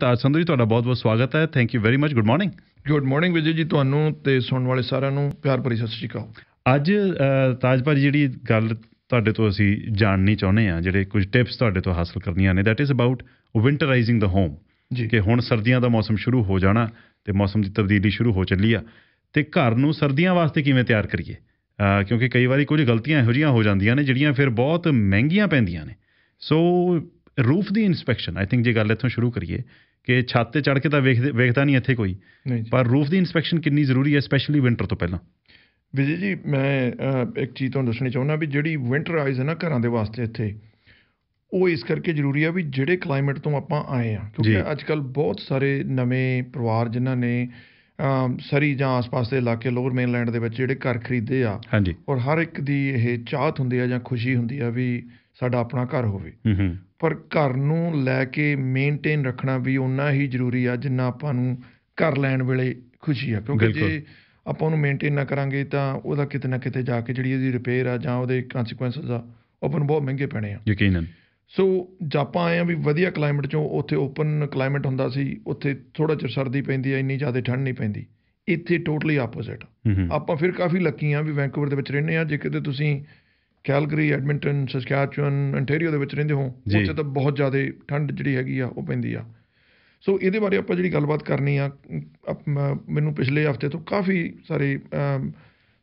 ਤਾਜ ਸੰਧੂ ਜੀ ਤੁਹਾਡਾ ਬਹੁਤ-ਬਹੁਤ ਸਵਾਗਤ ਹੈ thank you very much good morning good morning Vijay ji ਤੁਹਾਨੂੰ ਤੇ ਸੁਣਨ ਵਾਲੇ ਸਾਰਿਆਂ ਨੂੰ ਪਿਆਰ ਭਰੀ ਸਤਿ ਸ਼੍ਰੀ ਅਕਾਲ ਅੱਜ ਤਾਜ ਭਾਜੀ ਜਿਹੜੀ ਗੱਲ ਤੁਹਾਡੇ ਤੋਂ ਅਸੀਂ ਜਾਣਨੀ ਚਾਹੁੰਦੇ ਆ ਜਿਹੜੇ ਕੁਝ ਟਿਪਸ ਤੁਹਾਡੇ ਤੋਂ ਹਾਸਲ ਕਰਨੀਆਂ ਨੇ ਥੈਟ ਇਜ਼ ਅਬਾਊਟ ਵਿੰਟਰਾਈਜ਼ਿੰਗ ਦਾ ਹੋਮ ਜੀ ਕਿ ਹੁਣ ਸਰਦੀਆਂ ਦਾ ਮੌਸਮ ਸ਼ੁਰੂ ਹੋ ਜਾਣਾ ਤੇ ਮੌਸਮ ਦੀ ਤਬਦੀਲੀ ਸ਼ੁਰੂ ਹੋ ਚੱਲੀ ਆ ਤੇ ਘਰ ਨੂੰ ਸਰਦੀਆਂ ਵਾਸਤੇ ਕਿਵੇਂ ਤਿਆਰ ਕਰੀਏ ਕਿਉਂਕਿ ਕਈ ਵਾਰੀ ਕੁਝ ਗਲਤੀਆਂ ਇਹੋ ਜੀਆਂ ਹੋ ਜਾਂਦੀਆਂ ਨੇ ਜਿਹੜੀਆਂ ਫਿਰ ਬਹੁਤ ਮਹਿੰਗੀਆਂ ਪੈਂਦੀਆਂ ਨੇ ਸੋ ਰੂਫ ਦੀ ਇਨਸਪੈਕਸ਼ਨ ਆਈ ਥਿੰਕ ਜੇ ਗੱਲ ਇਥੋਂ ਸ਼ੁਰੂ ਕਰੀਏ ਕਿ ਛੱਤ ਤੇ ਚੜ ਕੇ ਤਾਂ ਵੇਖਦਾ ਨਹੀਂ ਇੱਥੇ ਕੋਈ ਪਰ ਰੂਫ ਦੀ ਇਨਸਪੈਕਸ਼ਨ ਕਿੰਨੀ ਜ਼ਰੂਰੀ ਹੈ ਸਪੈਸ਼ਲੀ ਵਿంటర్ ਤੋਂ ਪਹਿਲਾਂ ਵਿਜੇ ਜੀ ਮੈਂ ਇੱਕ ਚੀਜ਼ ਤੁਹਾਨੂੰ ਦੱਸਣੀ ਚਾਹੁੰਦਾ ਵੀ ਜਿਹੜੀ ਵਿంటర్ ਹੈ ਨਾ ਘਰਾਂ ਦੇ ਵਾਸਤੇ ਇੱਥੇ ਉਹ ਇਸ ਕਰਕੇ ਜ਼ਰੂਰੀ ਹੈ ਵੀ ਜਿਹੜੇ ਕਲਾਈਮੇਟ ਤੋਂ ਆਪਾਂ ਆਏ ਆ ਕਿਉਂਕਿ ਅੱਜ ਕੱਲ ਬਹੁਤ ਸਾਰੇ ਨਵੇਂ ਪਰਿਵਾਰ ਜਿਨ੍ਹਾਂ ਨੇ ਸਰੀ ਜਾਂ ਆਸ-ਪਾਸ ਦੇ ਇਲਾਕੇ ਲੋਅਰ ਮੇਨਲੈਂਡ ਦੇ ਵਿੱਚ ਜਿਹੜੇ ਘਰ ਖਰੀਦੇ ਆ ਔਰ ਹਰ ਇੱਕ ਦੀ ਇਹ ਚਾਹਤ ਹੁੰਦੀ ਆ ਜਾਂ ਖੁਸ਼ੀ ਹੁੰਦੀ ਆ ਵੀ ਸਾਡਾ ਆਪਣਾ ਘਰ ਹੋਵੇ ਪਰ ਘਰ ਨੂੰ ਲੈ ਕੇ ਮੇਨਟੇਨ ਰੱਖਣਾ ਵੀ ਉਨਾ ਹੀ ਜ਼ਰੂਰੀ ਆ ਜਿੰਨਾ ਆਪਾਂ ਨੂੰ ਘਰ ਲੈਣ ਵੇਲੇ ਖੁਸ਼ੀ ਆ ਕਿਉਂਕਿ ਜੇ ਆਪਾਂ ਉਹਨੂੰ ਮੇਨਟੇਨ ਨਾ ਕਰਾਂਗੇ ਤਾਂ ਉਹਦਾ ਕਿਤੇ ਨਾ ਕਿਤੇ ਜਾ ਕੇ ਜਿਹੜੀ ਇਹਦੀ ਰਿਪੇਅਰ ਆ ਜਾਂ ਉਹਦੇ ਕਨਸੀਕੁਐਂਸਸ ਆ ਆਪਾਂ ਨੂੰ ਬਹੁਤ ਮਹਿੰਗੇ ਪੈਣੇ ਆ ਯਕੀਨਨ ਸੋ ਜਾਪਾਂ ਆਏ ਆ ਵੀ ਵਧੀਆ ਕਲਾਈਮੇਟ ਚੋਂ ਉੱਥੇ ਓਪਨ ਕਲਾਈਮੇਟ ਹੁੰਦਾ ਸੀ ਉੱਥੇ ਥੋੜਾ ਜਿਹਾ ਸਰਦੀ ਪੈਂਦੀ ਆ ਇੰਨੀ ਜ਼ਿਆਦਾ ਠੰਡ ਨਹੀਂ ਪੈਂਦੀ ਇੱਥੇ ਟੋਟਲੀ ਆਪੋਜ਼ਿਟ ਆਪਾਂ ਫਿਰ ਕਾਫੀ ਲੱਕੀ ਆ ਵੀ ਵੈਂਕੂਵਰ ਦੇ ਵਿੱਚ ਰਹਿੰਦੇ ਆ ਜੇ ਕਿਤੇ ਤੁਸੀਂ ਕੈਲਗਰੀ ਐਡਮਿੰਟਨ ਸਸਕਾਚੂਨ ਅੰਟੇਰੀਓ ਦੇ ਵਿੱਚ ਰਹਿੰਦੇ ਹੋ ਉੱਥੇ ਤਾਂ ਬਹੁਤ ਜ਼ਿਆਦਾ ਠੰਡ ਜਿਹੜੀ ਹੈਗੀ ਆ ਉਹ ਪੈਂਦੀ ਆ ਸੋ ਇਹਦੇ ਬਾਰੇ ਆਪਾਂ ਜਿਹੜੀ ਗੱਲਬਾਤ ਕਰਨੀ ਆ ਮੈਨੂੰ ਪਿਛਲੇ ਹਫਤੇ ਤੋਂ ਕਾਫੀ ਸਾਰੇ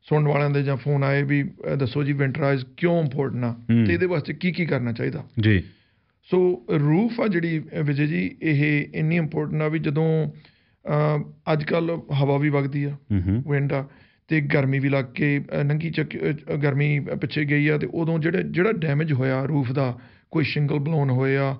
ਸੁਣਨ ਵਾਲਿਆਂ ਦੇ ਜਾਂ ਫੋਨ ਆਏ ਵੀ ਦੱਸੋ ਜੀ ਵਿੰਟਰਾਈਜ਼ ਕਿਉਂ ਇੰਪੋਰਟੈਂਟ ਆ ਤੇ ਇਹਦੇ ਵਾਸਤੇ ਕੀ ਕੀ ਕਰਨਾ ਚਾਹੀਦਾ ਜੀ ਸੋ ਰੂਫ ਆ ਜਿਹੜੀ ਵਿਜੇ ਜੀ ਇਹ ਇੰਨੀ ਇੰਪੋਰਟੈਂਟ ਆ ਵੀ ਜਦੋਂ ਅੱਜ ਕੱਲ ਹਵਾ ਵੀ ਵਗਦੀ ਆ ਵਿੰਡ ਆ ਤੇ ਗਰਮੀ ਵੀ ਲੱਗ ਕੇ ਨੰਗੀ ਚੱਕ ਗਰਮੀ ਪਿੱਛੇ ਗਈ ਆ ਤੇ ਉਦੋਂ ਜਿਹੜੇ ਜਿਹੜਾ ਡੈਮੇਜ ਹੋਇਆ ਰੂਫ ਦਾ ਕੋਈ ਸ਼ਿੰਗਲ ਬਲੋਨ ਹੋਏ ਆ